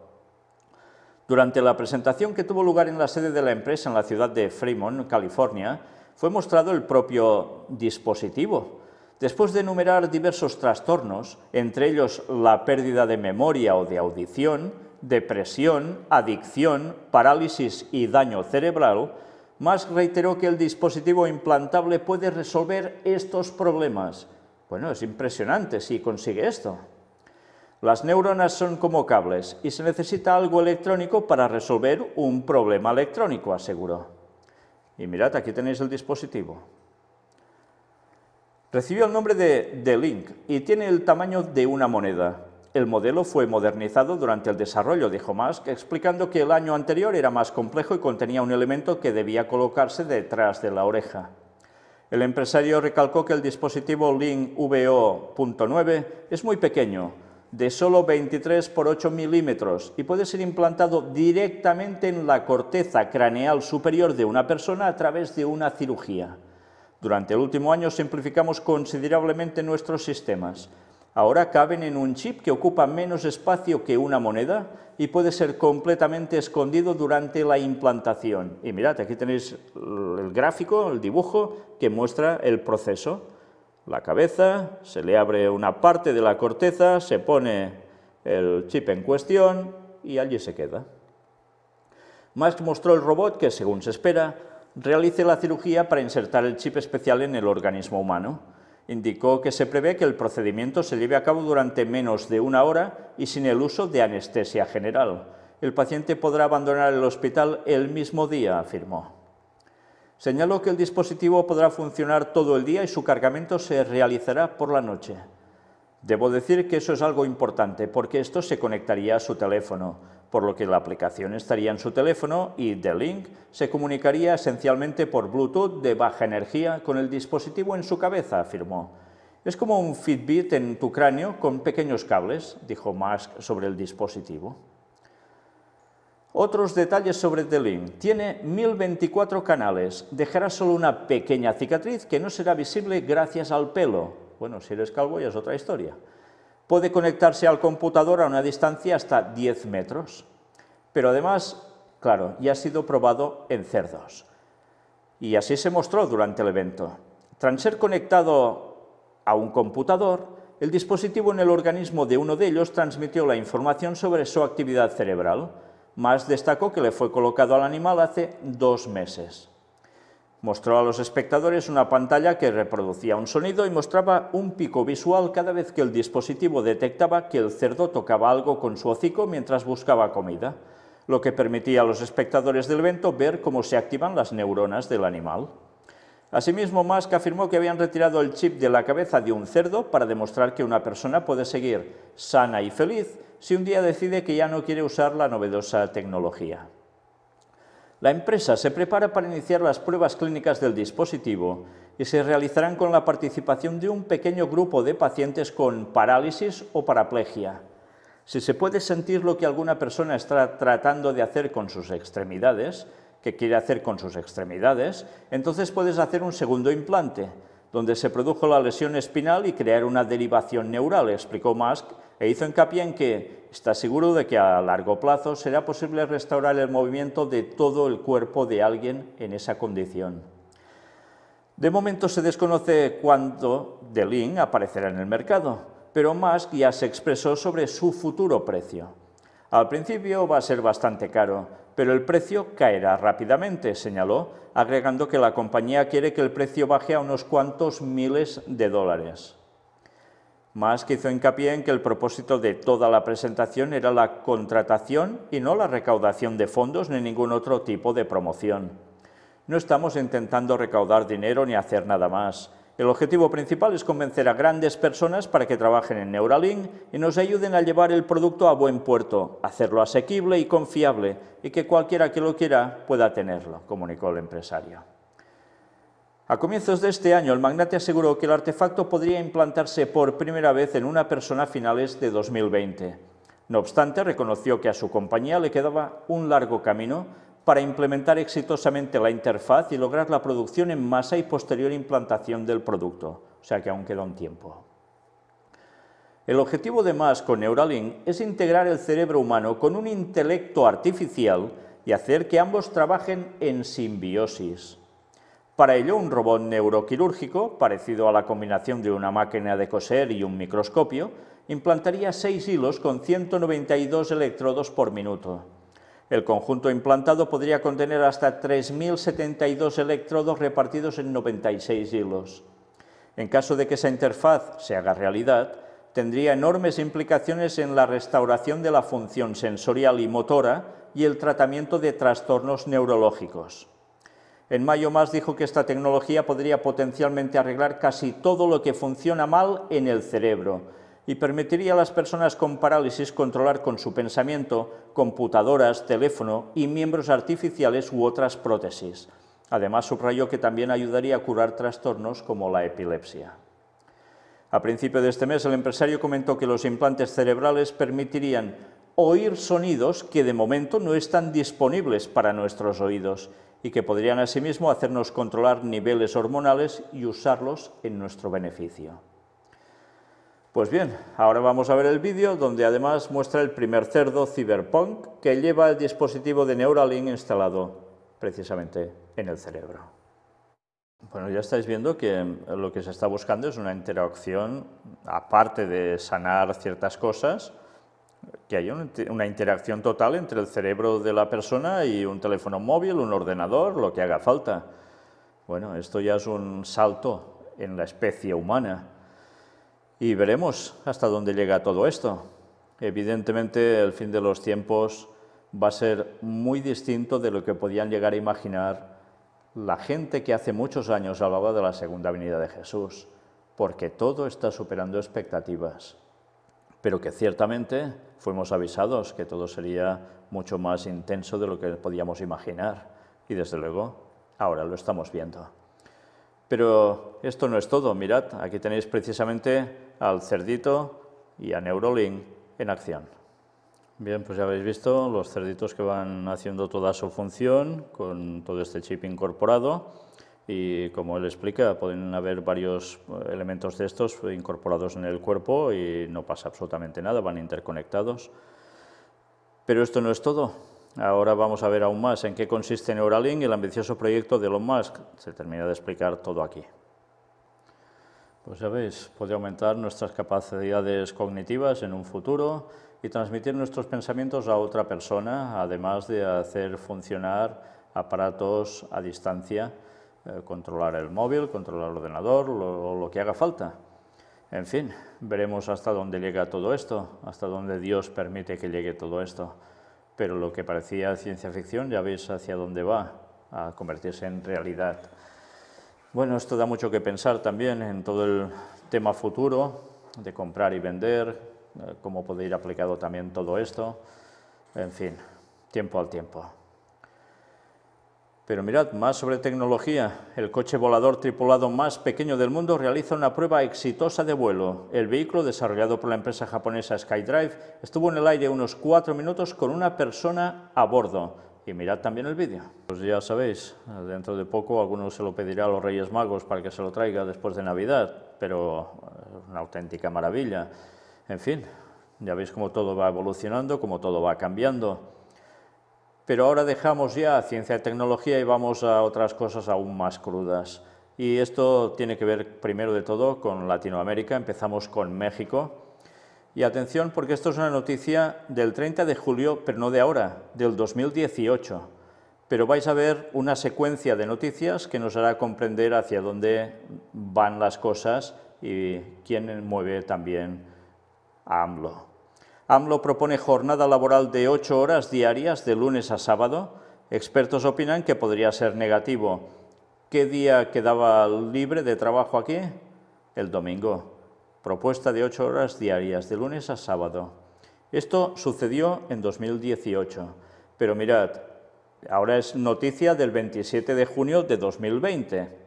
S1: Durante la presentación que tuvo lugar en la sede de la empresa en la ciudad de Fremont, California, fue mostrado el propio dispositivo. Después de enumerar diversos trastornos, entre ellos la pérdida de memoria o de audición, depresión, adicción, parálisis y daño cerebral, Musk reiteró que el dispositivo implantable puede resolver estos problemas. Bueno, es impresionante si consigue esto. Las neuronas son como cables y se necesita algo electrónico para resolver un problema electrónico, aseguró. Y mirad, aquí tenéis el dispositivo. Recibió el nombre de The Link y tiene el tamaño de una moneda. El modelo fue modernizado durante el desarrollo, dijo Musk, explicando que el año anterior era más complejo y contenía un elemento que debía colocarse detrás de la oreja. El empresario recalcó que el dispositivo Link VO.9 es muy pequeño, de solo 23 por 8 milímetros y puede ser implantado directamente en la corteza craneal superior de una persona a través de una cirugía. Durante el último año simplificamos considerablemente nuestros sistemas. Ahora caben en un chip que ocupa menos espacio que una moneda y puede ser completamente escondido durante la implantación. Y mirad, aquí tenéis el gráfico, el dibujo que muestra el proceso la cabeza, se le abre una parte de la corteza, se pone el chip en cuestión y allí se queda. Musk mostró el robot que, según se espera, realice la cirugía para insertar el chip especial en el organismo humano. Indicó que se prevé que el procedimiento se lleve a cabo durante menos de una hora y sin el uso de anestesia general. El paciente podrá abandonar el hospital el mismo día, afirmó. Señaló que el dispositivo podrá funcionar todo el día y su cargamento se realizará por la noche. Debo decir que eso es algo importante porque esto se conectaría a su teléfono, por lo que la aplicación estaría en su teléfono y The Link se comunicaría esencialmente por Bluetooth de baja energía con el dispositivo en su cabeza, afirmó. Es como un Fitbit en tu cráneo con pequeños cables, dijo Musk sobre el dispositivo. Otros detalles sobre The Tiene 1024 canales. Dejará solo una pequeña cicatriz que no será visible gracias al pelo. Bueno, si eres calvo ya es otra historia. Puede conectarse al computador a una distancia hasta 10 metros. Pero además, claro, ya ha sido probado en cerdos. Y así se mostró durante el evento. Tras ser conectado a un computador, el dispositivo en el organismo de uno de ellos transmitió la información sobre su actividad cerebral más destacó que le fue colocado al animal hace dos meses. Mostró a los espectadores una pantalla que reproducía un sonido y mostraba un pico visual cada vez que el dispositivo detectaba que el cerdo tocaba algo con su hocico mientras buscaba comida, lo que permitía a los espectadores del evento ver cómo se activan las neuronas del animal. Asimismo, Musk afirmó que habían retirado el chip de la cabeza de un cerdo para demostrar que una persona puede seguir sana y feliz si un día decide que ya no quiere usar la novedosa tecnología. La empresa se prepara para iniciar las pruebas clínicas del dispositivo y se realizarán con la participación de un pequeño grupo de pacientes con parálisis o paraplegia. Si se puede sentir lo que alguna persona está tratando de hacer con sus extremidades, que quiere hacer con sus extremidades, entonces puedes hacer un segundo implante, donde se produjo la lesión espinal y crear una derivación neural, explicó Musk, e hizo hincapié en que está seguro de que a largo plazo será posible restaurar el movimiento de todo el cuerpo de alguien en esa condición. De momento se desconoce cuándo Delin aparecerá en el mercado, pero Musk ya se expresó sobre su futuro precio. Al principio va a ser bastante caro, pero el precio caerá rápidamente, señaló, agregando que la compañía quiere que el precio baje a unos cuantos miles de dólares. Más que hizo hincapié en que el propósito de toda la presentación era la contratación y no la recaudación de fondos ni ningún otro tipo de promoción. No estamos intentando recaudar dinero ni hacer nada más. El objetivo principal es convencer a grandes personas para que trabajen en Neuralink y nos ayuden a llevar el producto a buen puerto, hacerlo asequible y confiable y que cualquiera que lo quiera pueda tenerlo, comunicó el empresario. A comienzos de este año, el magnate aseguró que el artefacto podría implantarse por primera vez en una persona a finales de 2020. No obstante, reconoció que a su compañía le quedaba un largo camino para implementar exitosamente la interfaz y lograr la producción en masa y posterior implantación del producto, o sea que aún queda un tiempo. El objetivo de más con Neuralink es integrar el cerebro humano con un intelecto artificial y hacer que ambos trabajen en simbiosis. Para ello, un robot neuroquirúrgico, parecido a la combinación de una máquina de coser y un microscopio, implantaría seis hilos con 192 electrodos por minuto. El conjunto implantado podría contener hasta 3.072 electrodos repartidos en 96 hilos. En caso de que esa interfaz se haga realidad, tendría enormes implicaciones en la restauración de la función sensorial y motora y el tratamiento de trastornos neurológicos. En mayo más dijo que esta tecnología podría potencialmente arreglar casi todo lo que funciona mal en el cerebro, y permitiría a las personas con parálisis controlar con su pensamiento computadoras, teléfono y miembros artificiales u otras prótesis. Además, subrayó que también ayudaría a curar trastornos como la epilepsia. A principio de este mes, el empresario comentó que los implantes cerebrales permitirían oír sonidos que de momento no están disponibles para nuestros oídos y que podrían asimismo hacernos controlar niveles hormonales y usarlos en nuestro beneficio. Pues bien, ahora vamos a ver el vídeo donde además muestra el primer cerdo Cyberpunk que lleva el dispositivo de Neuralink instalado precisamente en el cerebro. Bueno, ya estáis viendo que lo que se está buscando es una interacción, aparte de sanar ciertas cosas, que haya una interacción total entre el cerebro de la persona y un teléfono móvil, un ordenador, lo que haga falta. Bueno, esto ya es un salto en la especie humana y veremos hasta dónde llega todo esto. Evidentemente el fin de los tiempos va a ser muy distinto de lo que podían llegar a imaginar la gente que hace muchos años hablaba de la segunda venida de Jesús, porque todo está superando expectativas, pero que ciertamente fuimos avisados que todo sería mucho más intenso de lo que podíamos imaginar, y desde luego ahora lo estamos viendo. Pero esto no es todo, mirad, aquí tenéis precisamente al cerdito y a Neurolink en acción. Bien, pues ya habéis visto los cerditos que van haciendo toda su función con todo este chip incorporado y como él explica, pueden haber varios eh, elementos de estos incorporados en el cuerpo y no pasa absolutamente nada, van interconectados. Pero esto no es todo. Ahora vamos a ver aún más en qué consiste Neuralink y el ambicioso proyecto de Elon Musk. Se termina de explicar todo aquí. Pues ya veis, puede aumentar nuestras capacidades cognitivas en un futuro y transmitir nuestros pensamientos a otra persona, además de hacer funcionar aparatos a distancia, eh, controlar el móvil, controlar el ordenador, lo, lo que haga falta. En fin, veremos hasta dónde llega todo esto, hasta dónde Dios permite que llegue todo esto. Pero lo que parecía ciencia ficción ya veis hacia dónde va, a convertirse en realidad. Bueno, esto da mucho que pensar también en todo el tema futuro de comprar y vender, eh, cómo puede ir aplicado también todo esto, en fin, tiempo al tiempo. Pero mirad, más sobre tecnología. El coche volador tripulado más pequeño del mundo realiza una prueba exitosa de vuelo. El vehículo, desarrollado por la empresa japonesa SkyDrive, estuvo en el aire unos cuatro minutos con una persona a bordo y mirad también el vídeo. Pues ya sabéis, dentro de poco alguno se lo pedirá a los Reyes Magos para que se lo traiga después de Navidad, pero eh, una auténtica maravilla. En fin, ya veis cómo todo va evolucionando, cómo todo va cambiando. Pero ahora dejamos ya ciencia y tecnología y vamos a otras cosas aún más crudas. Y esto tiene que ver primero de todo con Latinoamérica. Empezamos con México, y atención porque esto es una noticia del 30 de julio, pero no de ahora, del 2018. Pero vais a ver una secuencia de noticias que nos hará comprender hacia dónde van las cosas y quién mueve también a AMLO. AMLO propone jornada laboral de ocho horas diarias de lunes a sábado. Expertos opinan que podría ser negativo. ¿Qué día quedaba libre de trabajo aquí? El domingo propuesta de ocho horas diarias, de lunes a sábado. Esto sucedió en 2018, pero mirad, ahora es noticia del 27 de junio de 2020.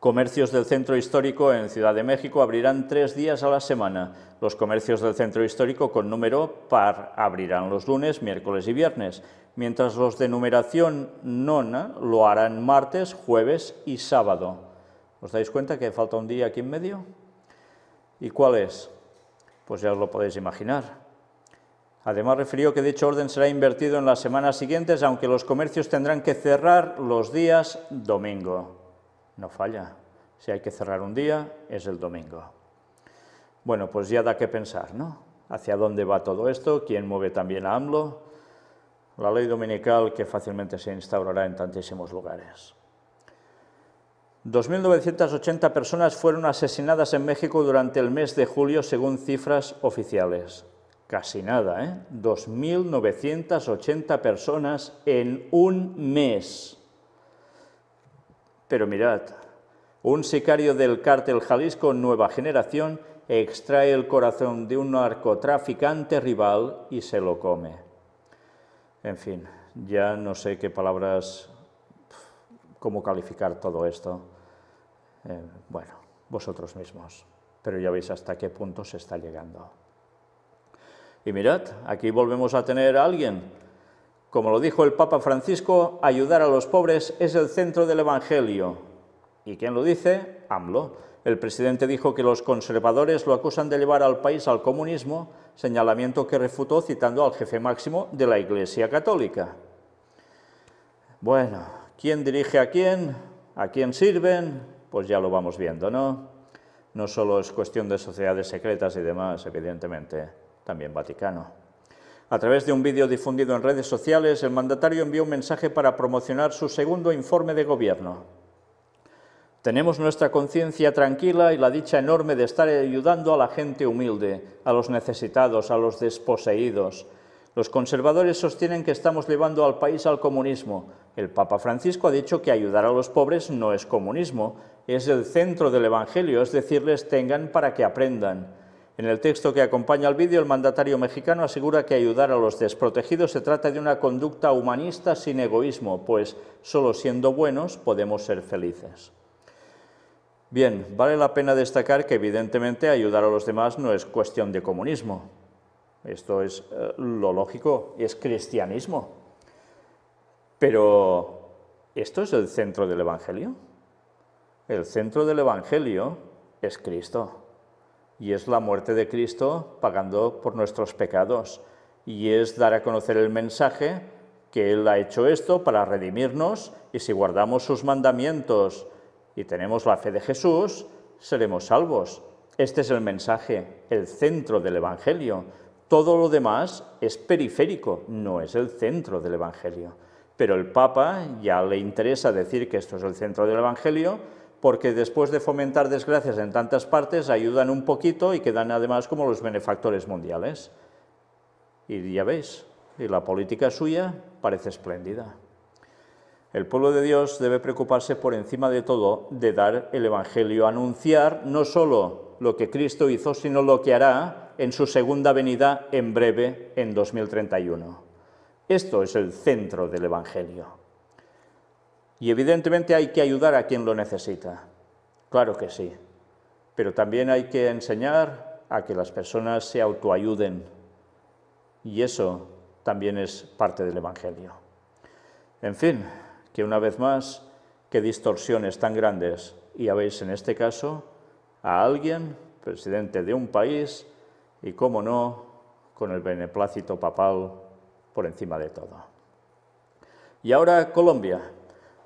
S1: Comercios del Centro Histórico en Ciudad de México abrirán tres días a la semana. Los comercios del Centro Histórico con número par abrirán los lunes, miércoles y viernes, mientras los de numeración nona lo harán martes, jueves y sábado. ¿Os dais cuenta que falta un día aquí en medio? ¿Y cuál es? Pues ya os lo podéis imaginar. Además, refirió que dicho orden será invertido en las semanas siguientes, aunque los comercios tendrán que cerrar los días domingo. No falla. Si hay que cerrar un día, es el domingo. Bueno, pues ya da que pensar, ¿no? ¿Hacia dónde va todo esto? ¿Quién mueve también a AMLO? La ley dominical que fácilmente se instaurará en tantísimos lugares. 2.980 personas fueron asesinadas en México durante el mes de julio, según cifras oficiales. Casi nada, ¿eh? 2.980 personas en un mes. Pero mirad, un sicario del cártel Jalisco Nueva Generación extrae el corazón de un narcotraficante rival y se lo come. En fin, ya no sé qué palabras, cómo calificar todo esto. Eh, bueno, vosotros mismos. Pero ya veis hasta qué punto se está llegando. Y mirad, aquí volvemos a tener a alguien. Como lo dijo el Papa Francisco, ayudar a los pobres es el centro del Evangelio. ¿Y quién lo dice? AMLO. El presidente dijo que los conservadores lo acusan de llevar al país al comunismo, señalamiento que refutó citando al jefe máximo de la Iglesia Católica. Bueno, ¿quién dirige a quién? ¿A quién sirven? pues ya lo vamos viendo, ¿no? No solo es cuestión de sociedades secretas y demás, evidentemente, también Vaticano. A través de un vídeo difundido en redes sociales, el mandatario envió un mensaje para promocionar su segundo informe de gobierno. Tenemos nuestra conciencia tranquila y la dicha enorme de estar ayudando a la gente humilde, a los necesitados, a los desposeídos, los conservadores sostienen que estamos llevando al país al comunismo. El Papa Francisco ha dicho que ayudar a los pobres no es comunismo, es el centro del Evangelio, es decirles tengan para que aprendan. En el texto que acompaña al vídeo, el mandatario mexicano asegura que ayudar a los desprotegidos se trata de una conducta humanista sin egoísmo, pues solo siendo buenos podemos ser felices. Bien, vale la pena destacar que evidentemente ayudar a los demás no es cuestión de comunismo. Esto es eh, lo lógico, es cristianismo. Pero, ¿esto es el centro del Evangelio? El centro del Evangelio es Cristo. Y es la muerte de Cristo pagando por nuestros pecados. Y es dar a conocer el mensaje que Él ha hecho esto para redimirnos y si guardamos sus mandamientos y tenemos la fe de Jesús, seremos salvos. Este es el mensaje, el centro del Evangelio. Todo lo demás es periférico, no es el centro del Evangelio. Pero el Papa ya le interesa decir que esto es el centro del Evangelio, porque después de fomentar desgracias en tantas partes, ayudan un poquito y quedan además como los benefactores mundiales. Y ya veis, y la política suya parece espléndida. El pueblo de Dios debe preocuparse por encima de todo de dar el Evangelio, anunciar no solo lo que Cristo hizo, sino lo que hará en su segunda venida en breve, en 2031. Esto es el centro del Evangelio. Y evidentemente hay que ayudar a quien lo necesita. Claro que sí. Pero también hay que enseñar a que las personas se autoayuden. Y eso también es parte del Evangelio. En fin, que una vez más, qué distorsiones tan grandes. Y habéis en este caso a alguien, presidente de un país, y cómo no, con el beneplácito papal por encima de todo. Y ahora Colombia.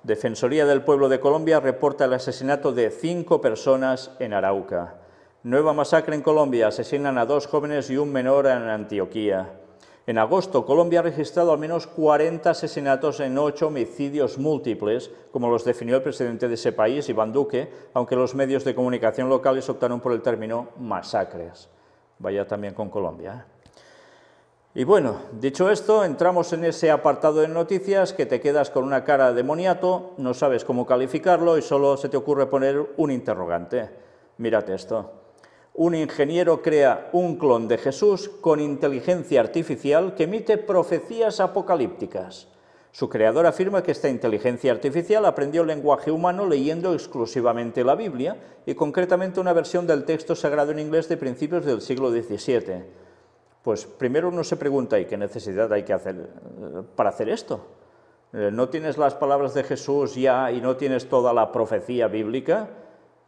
S1: Defensoría del Pueblo de Colombia reporta el asesinato de cinco personas en Arauca. Nueva masacre en Colombia. Asesinan a dos jóvenes y un menor en Antioquía. En agosto, Colombia ha registrado al menos 40 asesinatos en 8 homicidios múltiples, como los definió el presidente de ese país, Iván Duque, aunque los medios de comunicación locales optaron por el término masacres. Vaya también con Colombia. ¿eh? Y bueno, dicho esto, entramos en ese apartado de noticias que te quedas con una cara de no sabes cómo calificarlo y solo se te ocurre poner un interrogante. Mírate esto un ingeniero crea un clon de Jesús con inteligencia artificial que emite profecías apocalípticas. Su creador afirma que esta inteligencia artificial aprendió el lenguaje humano leyendo exclusivamente la Biblia y concretamente una versión del texto sagrado en inglés de principios del siglo XVII. Pues primero uno se pregunta, ¿y qué necesidad hay que hacer eh, para hacer esto? Eh, ¿No tienes las palabras de Jesús ya y no tienes toda la profecía bíblica?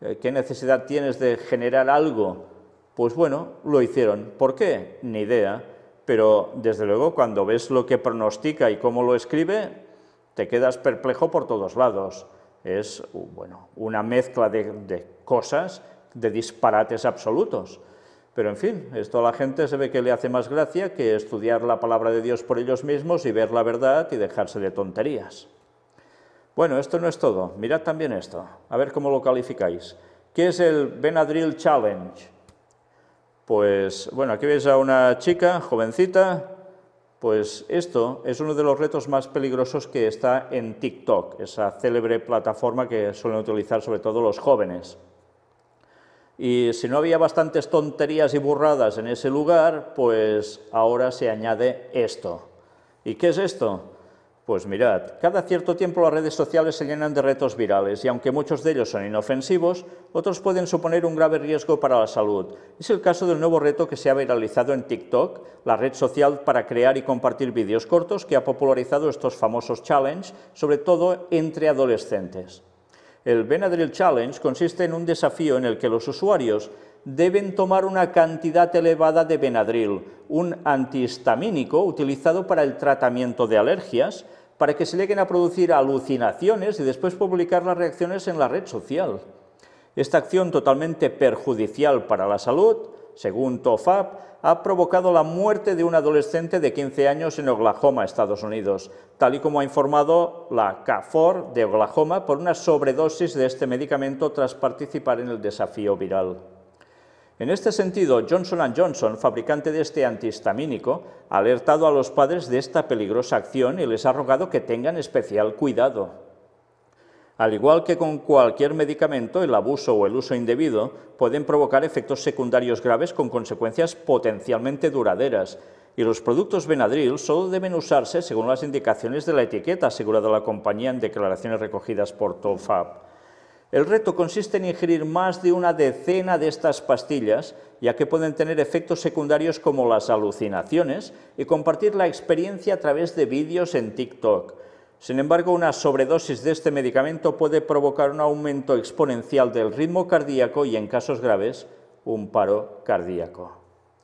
S1: Eh, ¿Qué necesidad tienes de generar algo? Pues bueno, lo hicieron. ¿Por qué? Ni idea. Pero desde luego cuando ves lo que pronostica y cómo lo escribe, te quedas perplejo por todos lados. Es bueno, una mezcla de, de cosas, de disparates absolutos. Pero en fin, esto a la gente se ve que le hace más gracia que estudiar la palabra de Dios por ellos mismos y ver la verdad y dejarse de tonterías. Bueno, esto no es todo. Mirad también esto, a ver cómo lo calificáis. ¿Qué es el Benadryl Challenge? Pues, bueno, aquí veis a una chica jovencita. Pues esto es uno de los retos más peligrosos que está en TikTok, esa célebre plataforma que suelen utilizar sobre todo los jóvenes. Y si no había bastantes tonterías y burradas en ese lugar, pues ahora se añade esto. ¿Y qué es esto? Pues mirad, cada cierto tiempo las redes sociales se llenan de retos virales y aunque muchos de ellos son inofensivos, otros pueden suponer un grave riesgo para la salud. Es el caso del nuevo reto que se ha viralizado en TikTok, la red social para crear y compartir vídeos cortos que ha popularizado estos famosos challenges, sobre todo entre adolescentes. El Benadryl Challenge consiste en un desafío en el que los usuarios deben tomar una cantidad elevada de Benadryl, un antihistamínico utilizado para el tratamiento de alergias, para que se lleguen a producir alucinaciones y después publicar las reacciones en la red social. Esta acción totalmente perjudicial para la salud, según TOFAP, ha provocado la muerte de un adolescente de 15 años en Oklahoma, Estados Unidos, tal y como ha informado la CAFOR de Oklahoma por una sobredosis de este medicamento tras participar en el desafío viral. En este sentido, Johnson Johnson, fabricante de este antihistamínico, ha alertado a los padres de esta peligrosa acción y les ha rogado que tengan especial cuidado. Al igual que con cualquier medicamento, el abuso o el uso indebido pueden provocar efectos secundarios graves con consecuencias potencialmente duraderas, y los productos Benadryl solo deben usarse según las indicaciones de la etiqueta asegurada la compañía en declaraciones recogidas por TOFAP. El reto consiste en ingerir más de una decena de estas pastillas, ya que pueden tener efectos secundarios como las alucinaciones y compartir la experiencia a través de vídeos en TikTok. Sin embargo, una sobredosis de este medicamento puede provocar un aumento exponencial del ritmo cardíaco y, en casos graves, un paro cardíaco.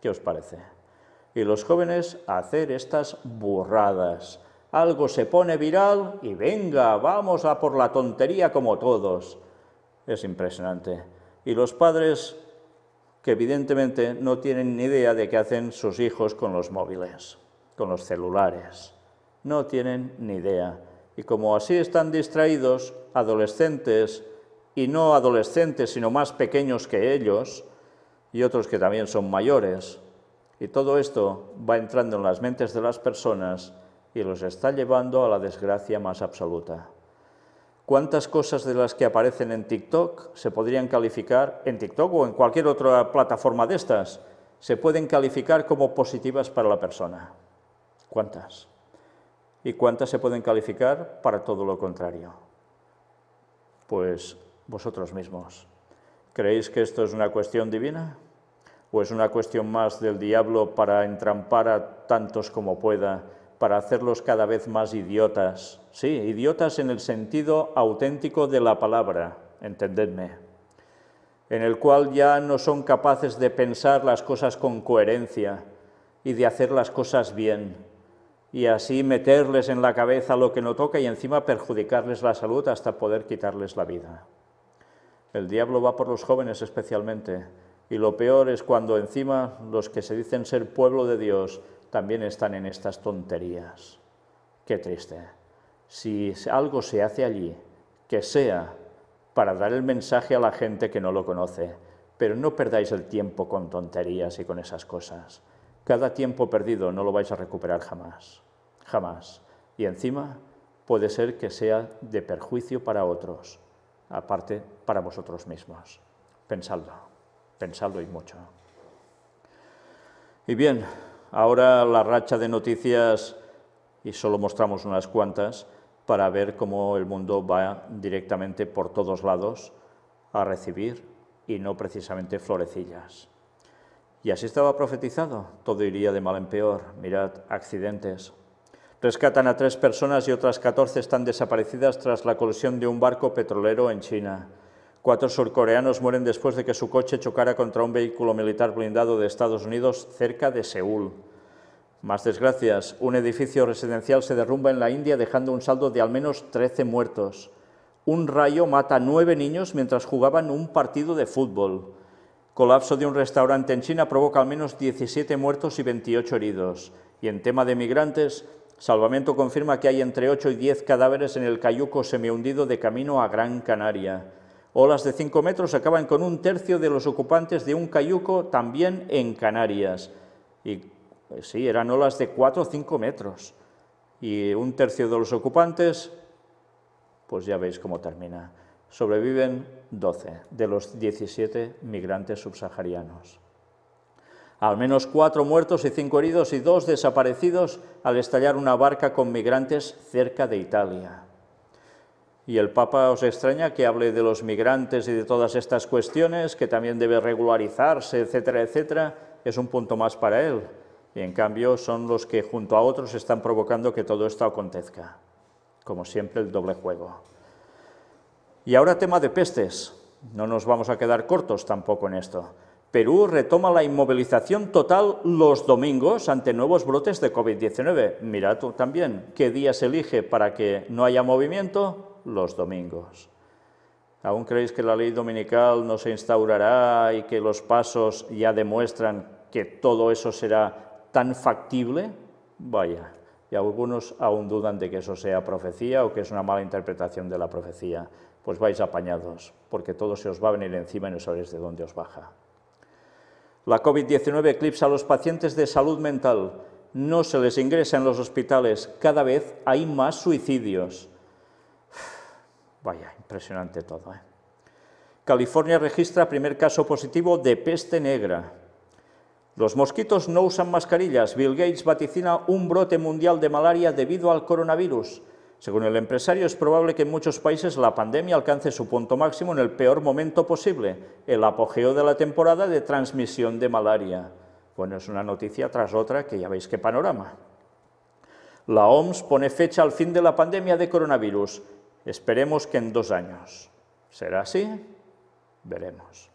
S1: ¿Qué os parece? Y los jóvenes hacer estas burradas. Algo se pone viral y venga, vamos a por la tontería como todos es impresionante. Y los padres que evidentemente no tienen ni idea de qué hacen sus hijos con los móviles, con los celulares. No tienen ni idea. Y como así están distraídos, adolescentes, y no adolescentes, sino más pequeños que ellos, y otros que también son mayores, y todo esto va entrando en las mentes de las personas y los está llevando a la desgracia más absoluta. ¿Cuántas cosas de las que aparecen en TikTok se podrían calificar en TikTok o en cualquier otra plataforma de estas? Se pueden calificar como positivas para la persona. ¿Cuántas? ¿Y cuántas se pueden calificar para todo lo contrario? Pues vosotros mismos. ¿Creéis que esto es una cuestión divina? ¿O es una cuestión más del diablo para entrampar a tantos como pueda para hacerlos cada vez más idiotas. Sí, idiotas en el sentido auténtico de la palabra, entendedme, en el cual ya no son capaces de pensar las cosas con coherencia y de hacer las cosas bien, y así meterles en la cabeza lo que no toca y encima perjudicarles la salud hasta poder quitarles la vida. El diablo va por los jóvenes especialmente, y lo peor es cuando encima los que se dicen ser pueblo de Dios también están en estas tonterías. Qué triste. Si algo se hace allí, que sea para dar el mensaje a la gente que no lo conoce, pero no perdáis el tiempo con tonterías y con esas cosas. Cada tiempo perdido no lo vais a recuperar jamás, jamás. Y encima puede ser que sea de perjuicio para otros, aparte para vosotros mismos. Pensadlo, pensadlo y mucho. Y bien, Ahora la racha de noticias, y solo mostramos unas cuantas, para ver cómo el mundo va directamente por todos lados a recibir y no precisamente florecillas. Y así estaba profetizado, todo iría de mal en peor, mirad, accidentes. Rescatan a tres personas y otras 14 están desaparecidas tras la colisión de un barco petrolero en China. Cuatro surcoreanos mueren después de que su coche chocara contra un vehículo militar blindado de Estados Unidos cerca de Seúl. Más desgracias, un edificio residencial se derrumba en la India dejando un saldo de al menos 13 muertos. Un rayo mata a nueve niños mientras jugaban un partido de fútbol. Colapso de un restaurante en China provoca al menos 17 muertos y 28 heridos. Y en tema de migrantes, Salvamento confirma que hay entre 8 y 10 cadáveres en el cayuco semihundido de camino a Gran Canaria. Olas de 5 metros acaban con un tercio de los ocupantes de un cayuco también en Canarias. Y eh, sí, eran olas de 4 o 5 metros. Y un tercio de los ocupantes, pues ya veis cómo termina. Sobreviven 12 de los 17 migrantes subsaharianos. Al menos cuatro muertos y cinco heridos y dos desaparecidos al estallar una barca con migrantes cerca de Italia. Y el Papa os extraña que hable de los migrantes y de todas estas cuestiones, que también debe regularizarse, etcétera, etcétera, es un punto más para él. Y en cambio son los que junto a otros están provocando que todo esto acontezca. Como siempre, el doble juego. Y ahora tema de pestes. No nos vamos a quedar cortos tampoco en esto. Perú retoma la inmovilización total los domingos ante nuevos brotes de COVID-19. Mira tú también qué días elige para que no haya movimiento los domingos. ¿Aún creéis que la ley dominical no se instaurará y que los pasos ya demuestran que todo eso será tan factible? Vaya, y algunos aún dudan de que eso sea profecía o que es una mala interpretación de la profecía. Pues vais apañados, porque todo se os va a venir encima y no sabéis de dónde os baja. La COVID-19 eclipsa a los pacientes de salud mental. No se les ingresa en los hospitales. Cada vez hay más suicidios. Vaya, impresionante todo. ¿eh? California registra primer caso positivo de peste negra. Los mosquitos no usan mascarillas. Bill Gates vaticina un brote mundial de malaria debido al coronavirus. Según el empresario, es probable que en muchos países la pandemia alcance su punto máximo en el peor momento posible, el apogeo de la temporada de transmisión de malaria. Bueno, es una noticia tras otra que ya veis qué panorama. La OMS pone fecha al fin de la pandemia de coronavirus. Esperemos que en dos años. ¿Será así? Veremos.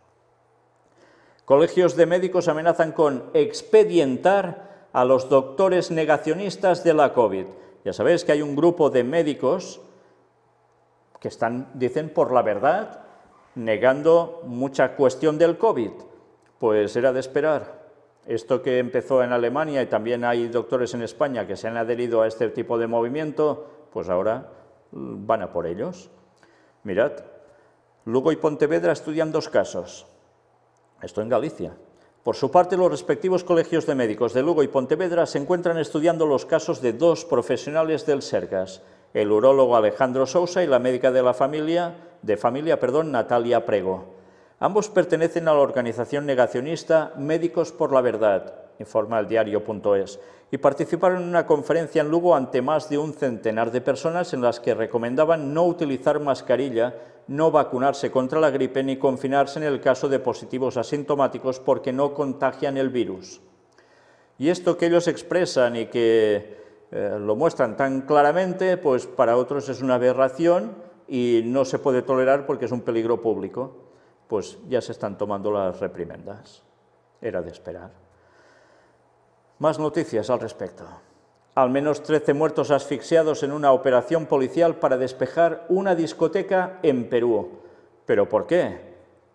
S1: Colegios de médicos amenazan con expedientar a los doctores negacionistas de la COVID. Ya sabéis que hay un grupo de médicos que están, dicen por la verdad, negando mucha cuestión del COVID. Pues era de esperar. Esto que empezó en Alemania y también hay doctores en España que se han adherido a este tipo de movimiento, pues ahora Mm, van a por ellos. Mirad, Lugo y Pontevedra estudian dos casos. Esto en Galicia. Por su parte, los respectivos colegios de médicos de Lugo y Pontevedra se encuentran estudiando los casos de dos profesionales del Sergas, el urólogo Alejandro Sousa y la médica de la familia, de familia perdón, Natalia Prego. Ambos pertenecen a la organización negacionista Médicos por la Verdad, informa el diario.es, y participaron en una conferencia en Lugo ante más de un centenar de personas en las que recomendaban no utilizar mascarilla, no vacunarse contra la gripe ni confinarse en el caso de positivos asintomáticos porque no contagian el virus. Y esto que ellos expresan y que eh, lo muestran tan claramente, pues para otros es una aberración y no se puede tolerar porque es un peligro público. Pues ya se están tomando las reprimendas. Era de esperar. Más noticias al respecto. Al menos 13 muertos asfixiados en una operación policial para despejar una discoteca en Perú. ¿Pero por qué?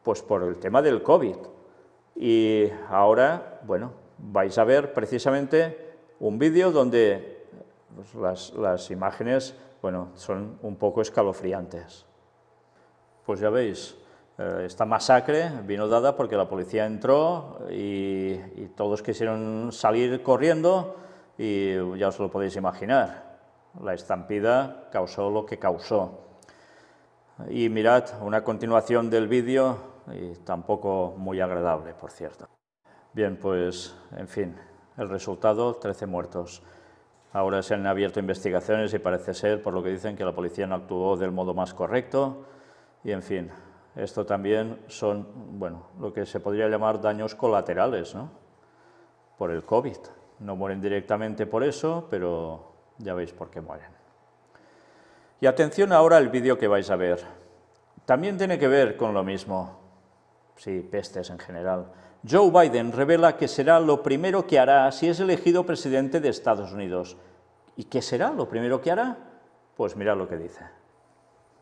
S1: Pues por el tema del COVID. Y ahora, bueno, vais a ver precisamente un vídeo donde pues, las imágenes, bueno, son un poco escalofriantes. Pues ya veis, eh, esta masacre vino dada porque la policía entró y, todos quisieron salir corriendo y ya os lo podéis imaginar. La estampida causó lo que causó. Y mirad una continuación del vídeo, y tampoco muy agradable, por cierto. Bien, pues, en fin, el resultado, 13 muertos. Ahora se han abierto investigaciones y parece ser, por lo que dicen, que la policía no actuó del modo más correcto. Y, en fin, esto también son, bueno, lo que se podría llamar daños colaterales, ¿no? Por el COVID. No mueren directamente por eso, pero ya veis por qué mueren. Y atención ahora al vídeo que vais a ver. También tiene que ver con lo mismo. Sí, pestes en general. Joe Biden revela que será lo primero que hará si es elegido presidente de Estados Unidos. ¿Y qué será lo primero que hará? Pues mirad lo que dice.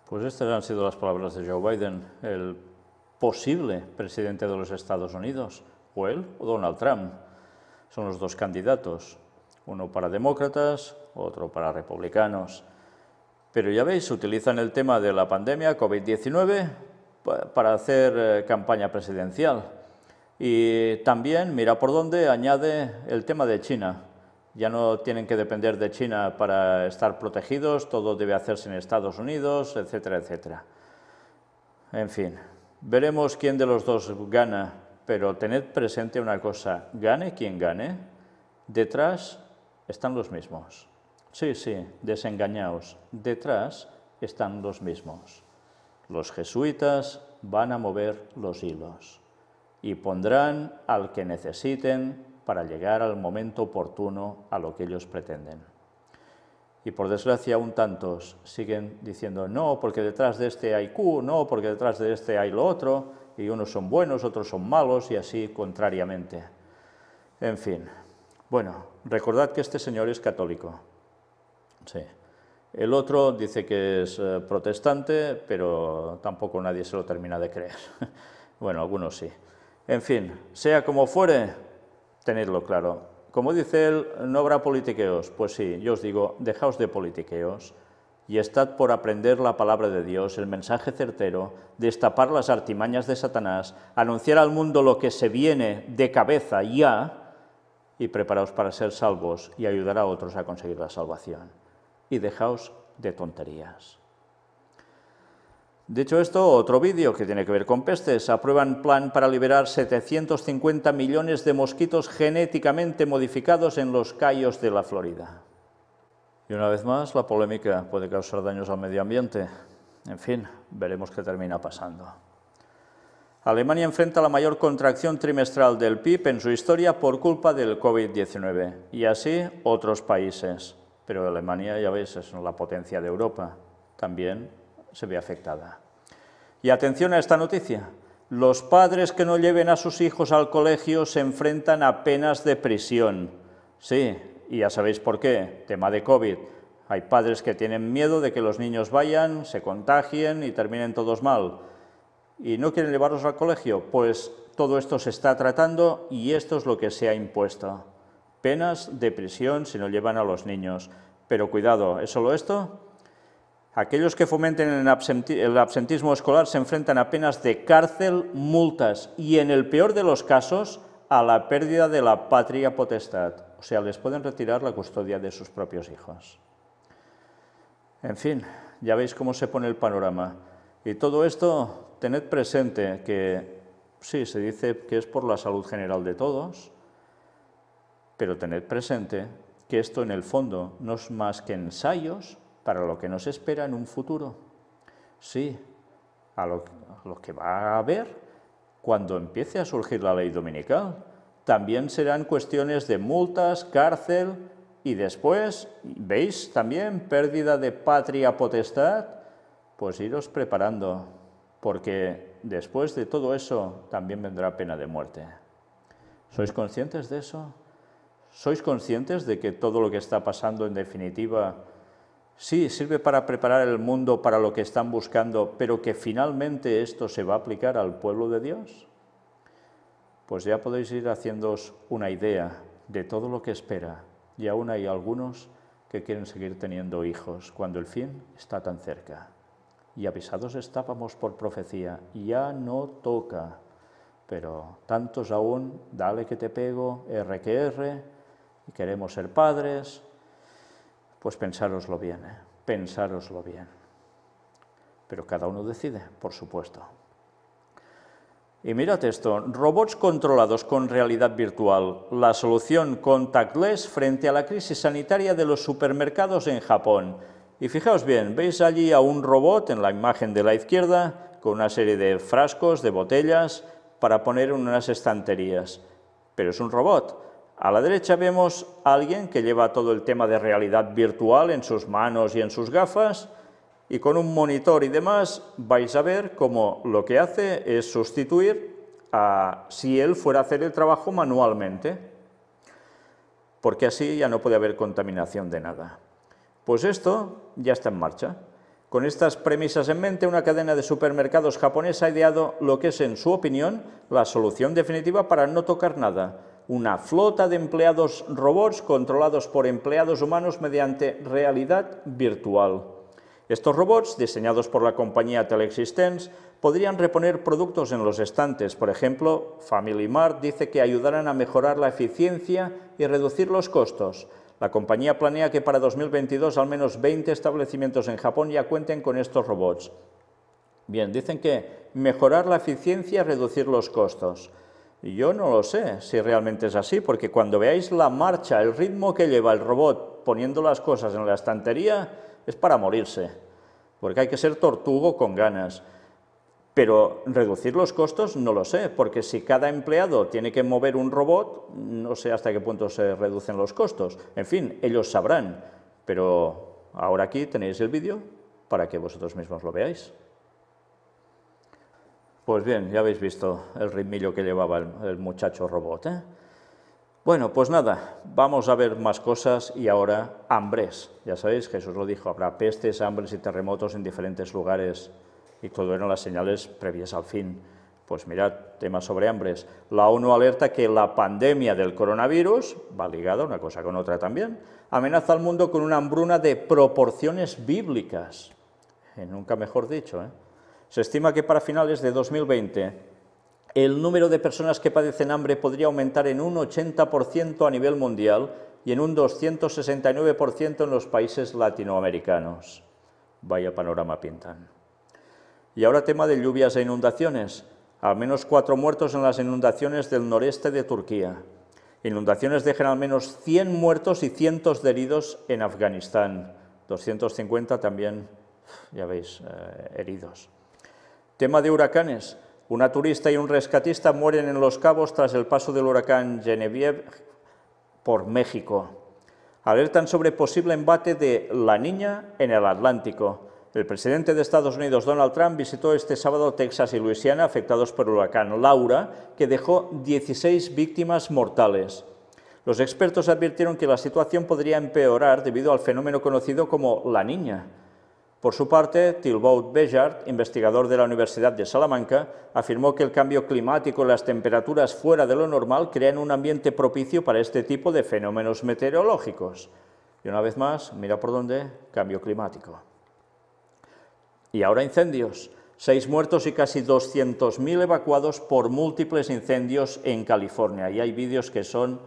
S1: Pues estas han sido las palabras de Joe Biden, el posible presidente de los Estados Unidos, o él o Donald Trump. Son los dos candidatos, uno para demócratas, otro para republicanos. Pero ya veis, utilizan el tema de la pandemia COVID-19 para hacer eh, campaña presidencial. Y también, mira por dónde, añade el tema de China ya no tienen que depender de China para estar protegidos, todo debe hacerse en Estados Unidos, etcétera, etcétera. En fin, veremos quién de los dos gana, pero tened presente una cosa, gane quien gane, detrás están los mismos. Sí, sí, desengañaos, detrás están los mismos. Los jesuitas van a mover los hilos y pondrán al que necesiten para llegar al momento oportuno a lo que ellos pretenden. Y por desgracia, aún tantos siguen diciendo, no, porque detrás de este hay Q, no, porque detrás de este hay lo otro, y unos son buenos, otros son malos, y así contrariamente. En fin, bueno, recordad que este señor es católico. Sí. El otro dice que es eh, protestante, pero tampoco nadie se lo termina de creer. [LAUGHS] bueno, algunos sí. En fin, sea como fuere, Tenedlo claro. Como dice él, no habrá politiqueos. Pues sí, yo os digo, dejaos de politiqueos y estad por aprender la palabra de Dios, el mensaje certero, destapar las artimañas de Satanás, anunciar al mundo lo que se viene de cabeza ya y preparaos para ser salvos y ayudar a otros a conseguir la salvación. Y dejaos de tonterías. Dicho esto, otro vídeo que tiene que ver con pestes. Aprueban plan para liberar 750 millones de mosquitos genéticamente modificados en los callos de la Florida. Y una vez más, la polémica puede causar daños al medio ambiente. En fin, veremos qué termina pasando. Alemania enfrenta la mayor contracción trimestral del PIB en su historia por culpa del COVID-19, y así otros países. Pero Alemania, ya veis, es la potencia de Europa. También se ve afectada. Y atención a esta noticia. Los padres que no lleven a sus hijos al colegio se enfrentan a penas de prisión. Sí, y ya sabéis por qué, tema de COVID. Hay padres que tienen miedo de que los niños vayan, se contagien y terminen todos mal. ¿Y no quieren llevarlos al colegio? Pues todo esto se está tratando y esto es lo que se ha impuesto. Penas de prisión si no llevan a los niños. Pero cuidado, ¿es solo esto? Aquellos que fomenten el, absentismo escolar se enfrentan a penas de cárcel, multas y, en el peor de los casos, a la pérdida de la patria potestad. O sea, les pueden retirar la custodia de sus propios hijos. En fin, ya veis cómo se pone el panorama. Y todo esto, tened presente que sí, se dice que es por la salud general de todos, pero tened presente que esto en el fondo no es más que ensayos para lo que nos espera en un futuro. Sí, a lo, que va a haber cuando empiece a surgir la ley dominical. También serán cuestiones de multas, cárcel y después, ¿veis también pérdida de patria potestad? Pues iros preparando, porque después de todo eso también vendrá pena de muerte. ¿Sois conscientes de eso? ¿Sois conscientes de que todo lo que está pasando en definitiva Sí, sirve para preparar el mundo para lo que están buscando, pero que finalmente esto se va a aplicar al pueblo de Dios. Pues ya podéis ir haciéndoos una idea de todo lo que espera, y aún hay algunos que quieren seguir teniendo hijos cuando el fin está tan cerca. Y avisados estábamos por profecía, ya no toca, pero tantos aún, dale que te pego, R que R, y queremos ser padres, pues pensároslo bien, ¿eh? pensároslo bien. Pero cada uno decide, por supuesto. Y mirad esto, robots controlados con realidad virtual, la solución contactless frente a la crisis sanitaria de los supermercados en Japón. Y fijaos bien, veis allí a un robot en la imagen de la izquierda con una serie de frascos, de botellas, para poner en unas estanterías. Pero es un robot, a la derecha vemos a alguien que lleva todo el tema de realidad virtual en sus manos y en sus gafas, y con un monitor y demás vais a ver cómo lo que hace es sustituir a si él fuera a hacer el trabajo manualmente, porque así ya no puede haber contaminación de nada. Pues esto ya está en marcha. Con estas premisas en mente, una cadena de supermercados japonesa ha ideado lo que es, en su opinión, la solución definitiva para no tocar nada, una flota de empleados robots controlados por empleados humanos mediante realidad virtual. Estos robots, diseñados por la compañía Telexistence, podrían reponer productos en los estantes. Por ejemplo, Family Mart dice que ayudarán a mejorar la eficiencia y reducir los costos. La compañía planea que para 2022 al menos 20 establecimientos en Japón ya cuenten con estos robots. Bien, dicen que mejorar la eficiencia y reducir los costos. Yo no lo sé si realmente es así, porque cuando veáis la marcha, el ritmo que lleva el robot poniendo las cosas en la estantería, es para morirse, porque hay que ser tortugo con ganas. Pero reducir los costos no lo sé, porque si cada empleado tiene que mover un robot, no sé hasta qué punto se reducen los costos. En fin, ellos sabrán, pero ahora aquí tenéis el vídeo para que vosotros mismos lo veáis. Pues bien, ya habéis visto el ritmillo que llevaba el, muchacho robot. ¿eh? Bueno, pues nada, vamos a ver más cosas y ahora hambres. Ya sabéis, Jesús lo dijo, habrá pestes, hambres y terremotos en diferentes lugares y todo eran las señales previas al fin. Pues mirad, tema sobre hambres. La ONU alerta que la pandemia del coronavirus, va ligada una cosa con otra también, amenaza al mundo con una hambruna de proporciones bíblicas. Eh, nunca mejor dicho, ¿eh? Se estima que para finales de 2020 el número de personas que padecen hambre podría aumentar en un 80% a nivel mundial y en un 269% en los países latinoamericanos. Vaya panorama pintan. Y ahora tema de lluvias e inundaciones. Al menos cuatro muertos en las inundaciones del noreste de Turquía. Inundaciones dejan al menos 100 muertos y cientos de heridos en Afganistán. 250 también, ya veis, eh, heridos. Tema de huracanes. Una turista y un rescatista mueren en Los Cabos tras el paso del huracán Genevieve por México. Alertan sobre posible embate de la niña en el Atlántico. El presidente de Estados Unidos, Donald Trump, visitó este sábado Texas y Luisiana afectados por el huracán Laura, que dejó 16 víctimas mortales. Los expertos advirtieron que la situación podría empeorar debido al fenómeno conocido como la niña, por su parte, Tilbaut Bejart, investigador de la Universidad de Salamanca, afirmó que el cambio climático y las temperaturas fuera de lo normal crean un ambiente propicio para este tipo de fenómenos meteorológicos. Y una vez más, mira por dónde, cambio climático. Y ahora incendios. Seis muertos y casi 200.000 evacuados por múltiples incendios en California. Y hay vídeos que son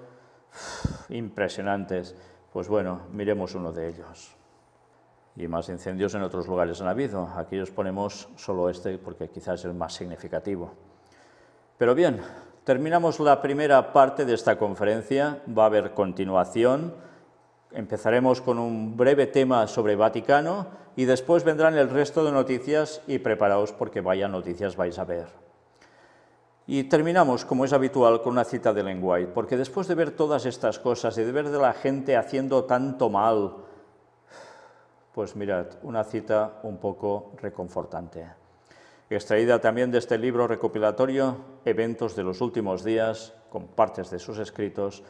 S1: impresionantes. Pues bueno, miremos uno de ellos y más incendios en otros lugares han habido. Aquí os ponemos solo este porque quizás es el más significativo. Pero bien, terminamos la primera parte de esta conferencia, va a haber continuación. Empezaremos con un breve tema sobre Vaticano y después vendrán el resto de noticias y preparaos porque vaya noticias vais a ver. Y terminamos, como es habitual, con una cita de Lenguay, porque después de ver todas estas cosas y de ver de la gente haciendo tanto mal, pues mirad, una cita un poco reconfortante. Extraída también de este libro recopilatorio, Eventos de los Últimos Días, con partes de sus escritos,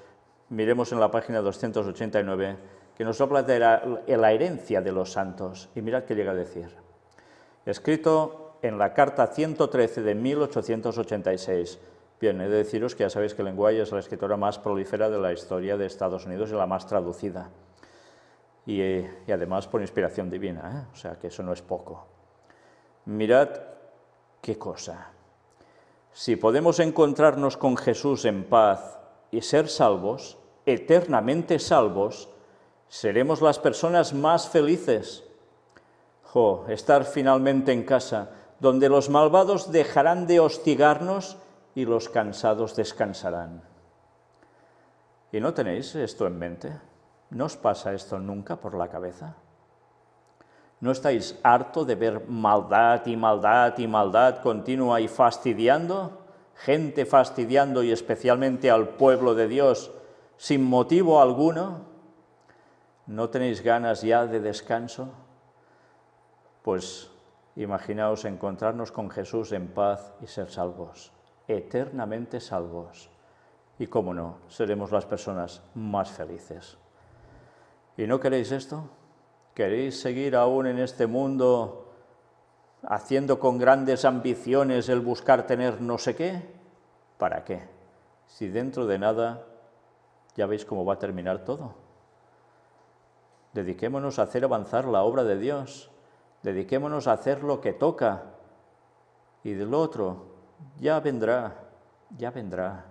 S1: miremos en la página 289, que nos habla de la, herencia de los santos. Y mirad qué llega a decir. Escrito en la carta 113 de 1886, Bien, he de deciros que ya sabéis que Lenguay es la escritora más prolífera de la historia de Estados Unidos y la más traducida y, además por inspiración divina, ¿eh? o sea que eso no es poco. Mirad qué cosa. Si podemos encontrarnos con Jesús en paz y ser salvos, eternamente salvos, seremos las personas más felices. Jo, estar finalmente en casa, donde los malvados dejarán de hostigarnos y los cansados descansarán. ¿Y no tenéis esto en mente? ¿No os pasa esto nunca por la cabeza? ¿No estáis harto de ver maldad y maldad y maldad continua y fastidiando? Gente fastidiando y especialmente al pueblo de Dios sin motivo alguno. ¿No tenéis ganas ya de descanso? Pues imaginaos encontrarnos con Jesús en paz y ser salvos, eternamente salvos. Y cómo no, seremos las personas más felices. ¿Y no queréis esto? ¿Queréis seguir aún en este mundo haciendo con grandes ambiciones el buscar tener no sé qué? ¿Para qué? Si dentro de nada ya veis cómo va a terminar todo. Dediquémonos a hacer avanzar la obra de Dios. Dediquémonos a hacer lo que toca. Y del otro, ya vendrá, ya vendrá.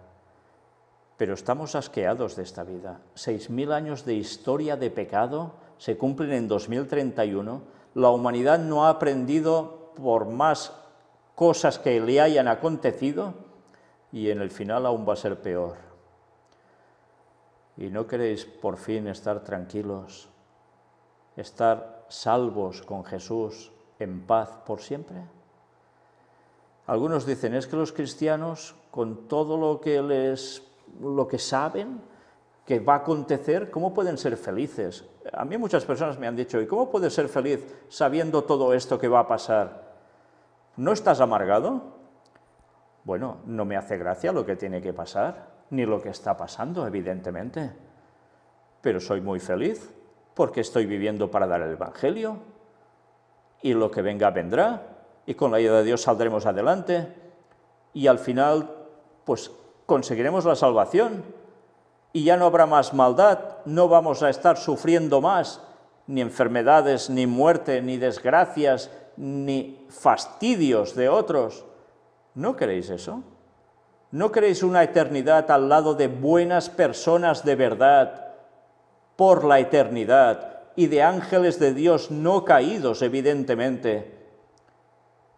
S1: Pero estamos asqueados de esta vida. Seis mil años de historia de pecado se cumplen en 2031. La humanidad no ha aprendido por más cosas que le hayan acontecido y en el final aún va a ser peor. ¿Y no queréis por fin estar tranquilos, estar salvos con Jesús en paz por siempre? Algunos dicen, es que los cristianos, con todo lo que les lo que saben que va a acontecer, ¿cómo pueden ser felices? A mí muchas personas me han dicho, ¿y cómo puedes ser feliz sabiendo todo esto que va a pasar? ¿No estás amargado? Bueno, no me hace gracia lo que tiene que pasar, ni lo que está pasando, evidentemente. Pero soy muy feliz porque estoy viviendo para dar el Evangelio y lo que venga vendrá y con la ayuda de Dios saldremos adelante y al final, pues conseguiremos la salvación y ya no habrá más maldad, no vamos a estar sufriendo más ni enfermedades, ni muerte, ni desgracias, ni fastidios de otros. ¿No queréis eso? ¿No queréis una eternidad al lado de buenas personas de verdad por la eternidad y de ángeles de Dios no caídos, evidentemente,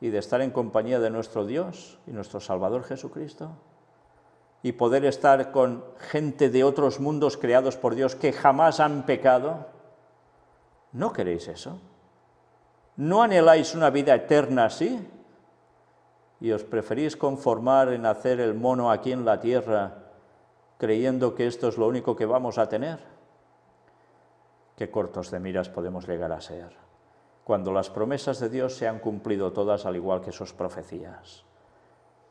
S1: y de estar en compañía de nuestro Dios y nuestro Salvador Jesucristo? y poder estar con gente de otros mundos creados por Dios que jamás han pecado? ¿No queréis eso? ¿No anheláis una vida eterna así? ¿Y os preferís conformar en hacer el mono aquí en la tierra creyendo que esto es lo único que vamos a tener? Qué cortos de miras podemos llegar a ser cuando las promesas de Dios se han cumplido todas al igual que sus profecías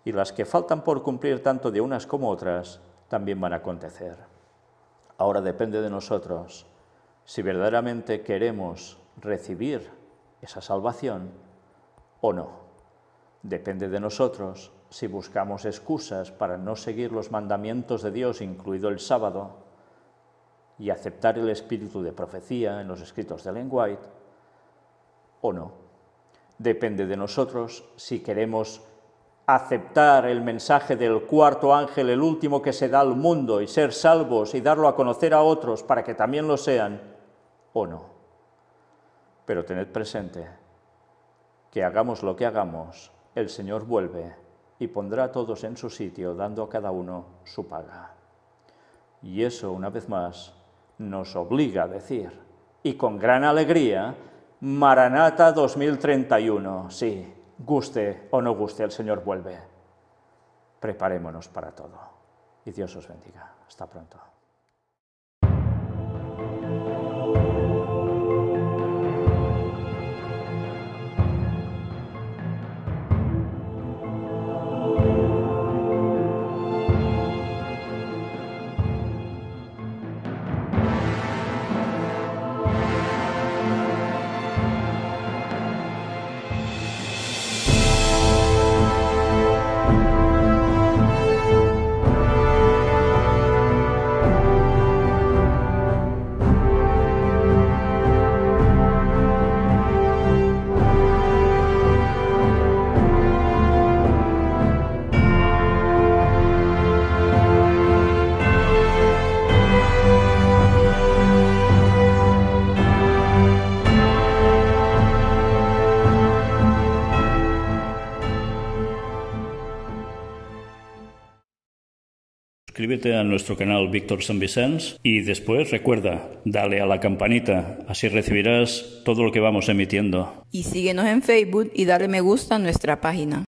S1: y las que faltan por cumplir tanto de unas como otras también van a acontecer. Ahora depende de nosotros si verdaderamente queremos recibir esa salvación o no. Depende de nosotros si buscamos excusas para no seguir los mandamientos de Dios, incluido el sábado, y aceptar el espíritu de profecía en los escritos de Ellen White, o no. Depende de nosotros si queremos aceptar el mensaje del cuarto ángel, el último que se da al mundo, y ser salvos y darlo a conocer a otros para que también lo sean, o no. Pero tened presente que hagamos lo que hagamos, el Señor vuelve y pondrá a todos en su sitio, dando a cada uno su paga. Y eso, una vez más, nos obliga a decir, y con gran alegría, Maranata 2031, sí, guste o no guste, el Señor vuelve. Preparémonos para todo. Y Dios os bendiga. Hasta pronto. suscríbete a nuestro canal Víctor San Vicens y después recuerda, dale a la campanita, así recibirás todo lo que vamos emitiendo. Y síguenos en Facebook y dale me gusta a nuestra página.